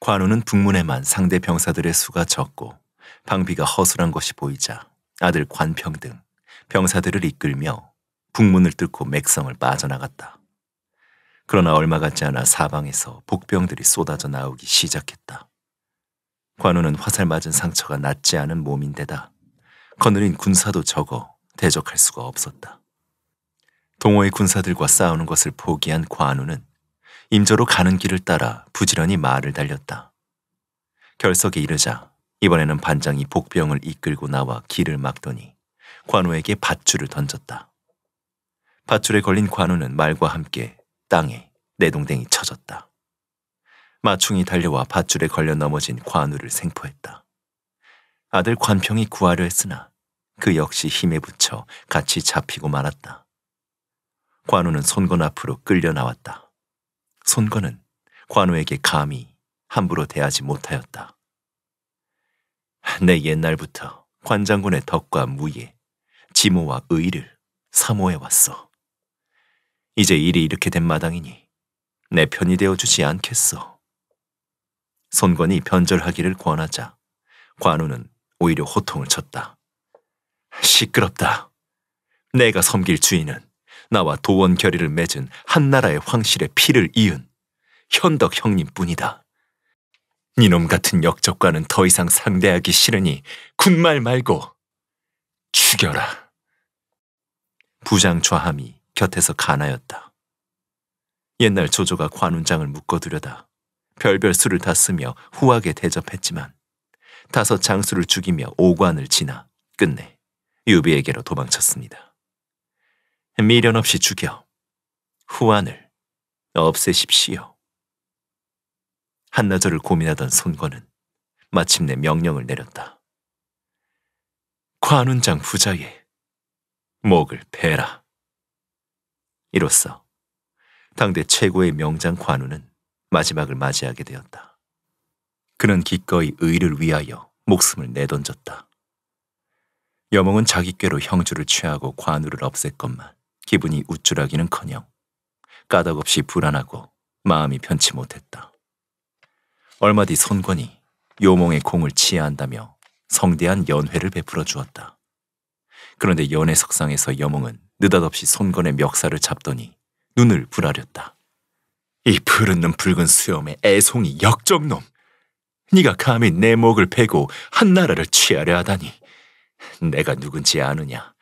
관우는 북문에만 상대 병사들의 수가 적고 방비가 허술한 것이 보이자 아들 관평 등 병사들을 이끌며 북문을 뚫고 맥성을 빠져나갔다. 그러나 얼마 같지 않아 사방에서 복병들이 쏟아져 나오기 시작했다. 관우는 화살 맞은 상처가 낫지 않은 몸인데다 거느린 군사도 적어 대적할 수가 없었다. 동호의 군사들과 싸우는 것을 포기한 관우는 임조로 가는 길을 따라 부지런히 말을 달렸다. 결석에 이르자 이번에는 반장이 복병을 이끌고 나와 길을 막더니 관우에게 밧줄을 던졌다. 밧줄에 걸린 관우는 말과 함께 땅에 내동댕이 쳐졌다. 마충이 달려와 밧줄에 걸려 넘어진 관우를 생포했다. 아들 관평이 구하려 했으나 그 역시 힘에 붙여 같이 잡히고 말았다. 관우는 손건 앞으로 끌려 나왔다. 손건은 관우에게 감히 함부로 대하지 못하였다. 내 옛날부터 관장군의 덕과 무예, 지모와 의를 사모해왔어. 이제 일이 이렇게 된 마당이니 내 편이 되어주지 않겠어. 손건이 변절하기를 권하자 관우는 오히려 호통을 쳤다. 시끄럽다. 내가 섬길 주인은 나와 도원 결의를 맺은 한나라의 황실의 피를 이은 현덕 형님뿐이다. 니놈 같은 역적과는 더 이상 상대하기 싫으니 군말 말고 죽여라. 부장 좌함이 곁에서 가나였다. 옛날 조조가 관운장을 묶어두려다 별별 수를 다 쓰며 후하게 대접했지만 다섯 장수를 죽이며 오관을 지나 끝내 유비에게로 도망쳤습니다. 미련 없이 죽여 후안을 없애십시오. 한나절을 고민하던 손권은 마침내 명령을 내렸다. 관운장 후자에 목을 베라. 이로써 당대 최고의 명장 관우는 마지막을 맞이하게 되었다. 그는 기꺼이 의를 위하여 목숨을 내던졌다. 여몽은 자기 꾀로 형주를 취하고 관우를 없앴건만 기분이 우쭐하기는커녕 까닭없이 불안하고 마음이 편치 못했다. 얼마 뒤 손권이 요몽의 공을 치하한다며 성대한 연회를 베풀어 주었다. 그런데 연회석상에서 여몽은 느닷없이 손권의 멱살을 잡더니 눈을 부라렸다. 이 푸른 눈 붉은 수염의 애송이 역적놈! 네가 감히 내 목을 베고 한나라를 취하려 하다니 내가 누군지 아느냐.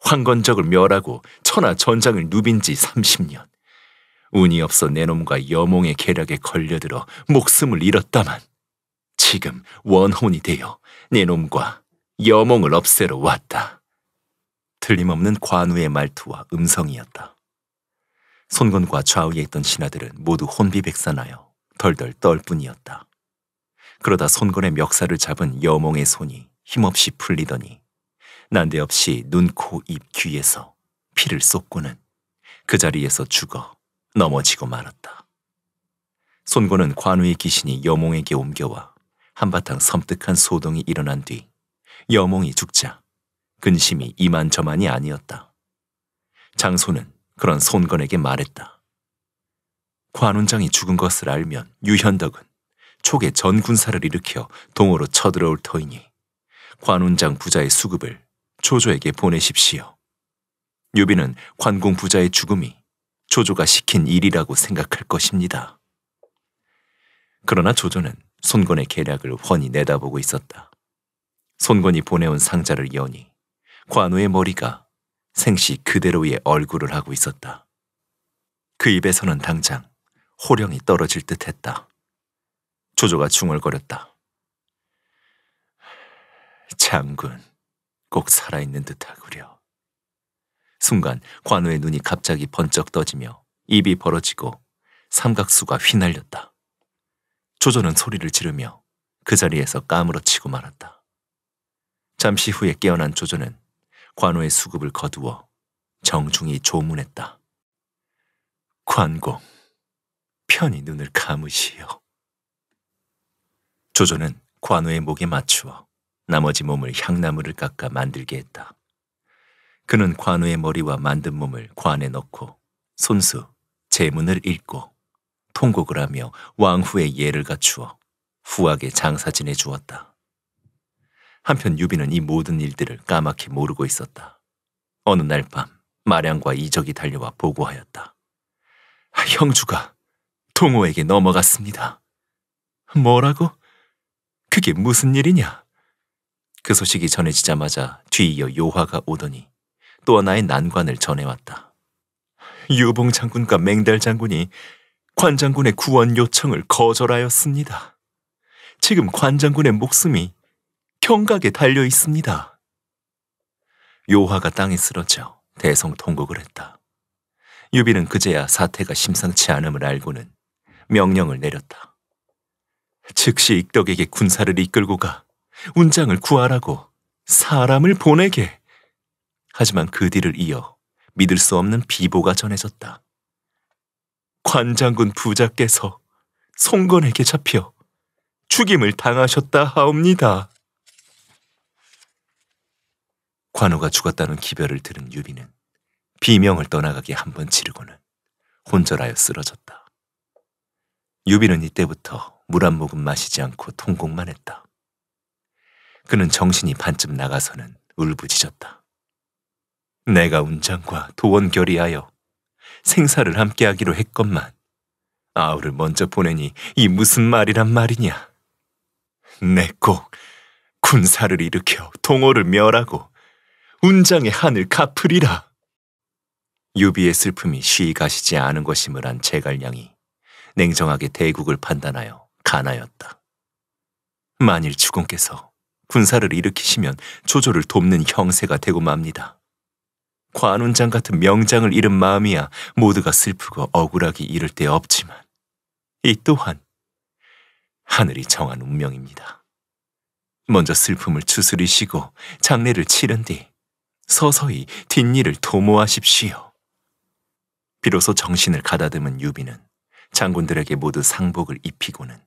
황건적을 멸하고 천하 전장을 누빈 지 30년. 운이 없어 내 놈과 여몽의 계략에 걸려들어 목숨을 잃었다만 지금 원혼이 되어 내 놈과 여몽을 없애러 왔다. 틀림없는 관우의 말투와 음성이었다. 손건과 좌우에 있던 신하들은 모두 혼비백산하여 덜덜 떨 뿐이었다. 그러다 손건의 멱살을 잡은 여몽의 손이 힘없이 풀리더니 난데없이 눈, 코, 입, 귀에서 피를 쏟고는 그 자리에서 죽어 넘어지고 말았다. 손고는 관우의 귀신이 여몽에게 옮겨와 한바탕 섬뜩한 소동이 일어난 뒤 여몽이 죽자 근심이 이만저만이 아니었다. 장소는 그런 손건에게 말했다. 관운장이 죽은 것을 알면 유현덕은 촉에 전군사를 일으켜 동으로 쳐들어올 터이니 관운장 부자의 수급을 조조에게 보내십시오. 유비는 관공 부자의 죽음이 조조가 시킨 일이라고 생각할 것입니다. 그러나 조조는 손권의 계략을 훤히 내다보고 있었다. 손권이 보내온 상자를 여니 관우의 머리가 생시 그대로의 얼굴을 하고 있었다. 그 입에서는 당장 호령이 떨어질 듯했다. 조조가 중얼거렸다. 장군, 꼭 살아있는 듯하구려. 순간 관우의 눈이 갑자기 번쩍 떠지며 입이 벌어지고 삼각수가 휘날렸다. 조조는 소리를 지르며 그 자리에서 까무러치고 말았다. 잠시 후에 깨어난 조조는 관우의 수급을 거두어 정중히 조문했다. 관공, 편히 눈을 감으시오. 조조는 관우의 목에 맞추어 나머지 몸을 향나무를 깎아 만들게 했다. 그는 관우의 머리와 만든 몸을 관에 넣고 손수, 제문을 읽고 통곡을 하며 왕후의 예를 갖추어 후하게 장사 진해 주었다. 한편 유비는 이 모든 일들을 까맣게 모르고 있었다. 어느 날 밤 마량과 이적이 달려와 보고하였다. 아, 형주가 동호에게 넘어갔습니다. 뭐라고? 그게 무슨 일이냐? 그 소식이 전해지자마자 뒤이어 요화가 오더니 또 하나의 난관을 전해왔다. 유봉 장군과 맹달 장군이 관 장군의 구원 요청을 거절하였습니다. 지금 관 장군의 목숨이 경각에 달려 있습니다. 요화가 땅에 쓰러져 대성통곡을 했다. 유비는 그제야 사태가 심상치 않음을 알고는 명령을 내렸다. 즉시 익덕에게 군사를 이끌고 가 운장을 구하라고 사람을 보내게. 하지만 그 뒤를 이어 믿을 수 없는 비보가 전해졌다. 관장군 부자께서 송건에게 잡혀 죽임을 당하셨다 하옵니다. 관우가 죽었다는 기별을 들은 유비는 비명을 떠나가게 한번 치르고는 혼절하여 쓰러졌다. 유비는 이때부터 물 한 모금 마시지 않고 통곡만 했다. 그는 정신이 반쯤 나가서는 울부짖었다. 내가 운장과 도원결의하여 생사를 함께하기로 했건만 아우를 먼저 보내니 이 무슨 말이란 말이냐. 내 꼭 군사를 일으켜 동호를 멸하고 운장의 한을 갚으리라. 유비의 슬픔이 쉬이 가시지 않은 것임을 안 제갈량이 냉정하게 대국을 판단하여 가나였다. 만일 주공께서 군사를 일으키시면 조조를 돕는 형세가 되고 맙니다. 관운장 같은 명장을 잃은 마음이야 모두가 슬프고 억울하기 이를 데 없지만 이 또한 하늘이 정한 운명입니다. 먼저 슬픔을 추스리시고 장례를 치른 뒤 서서히 뒷일을 도모하십시오. 비로소 정신을 가다듬은 유비는 장군들에게 모두 상복을 입히고는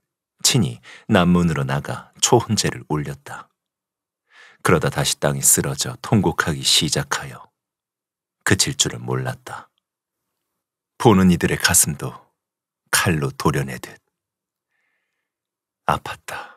친히 남문으로 나가 초혼제를 올렸다. 그러다 다시 땅이 쓰러져 통곡하기 시작하여 그칠 줄은 몰랐다. 보는 이들의 가슴도 칼로 도려내듯 아팠다.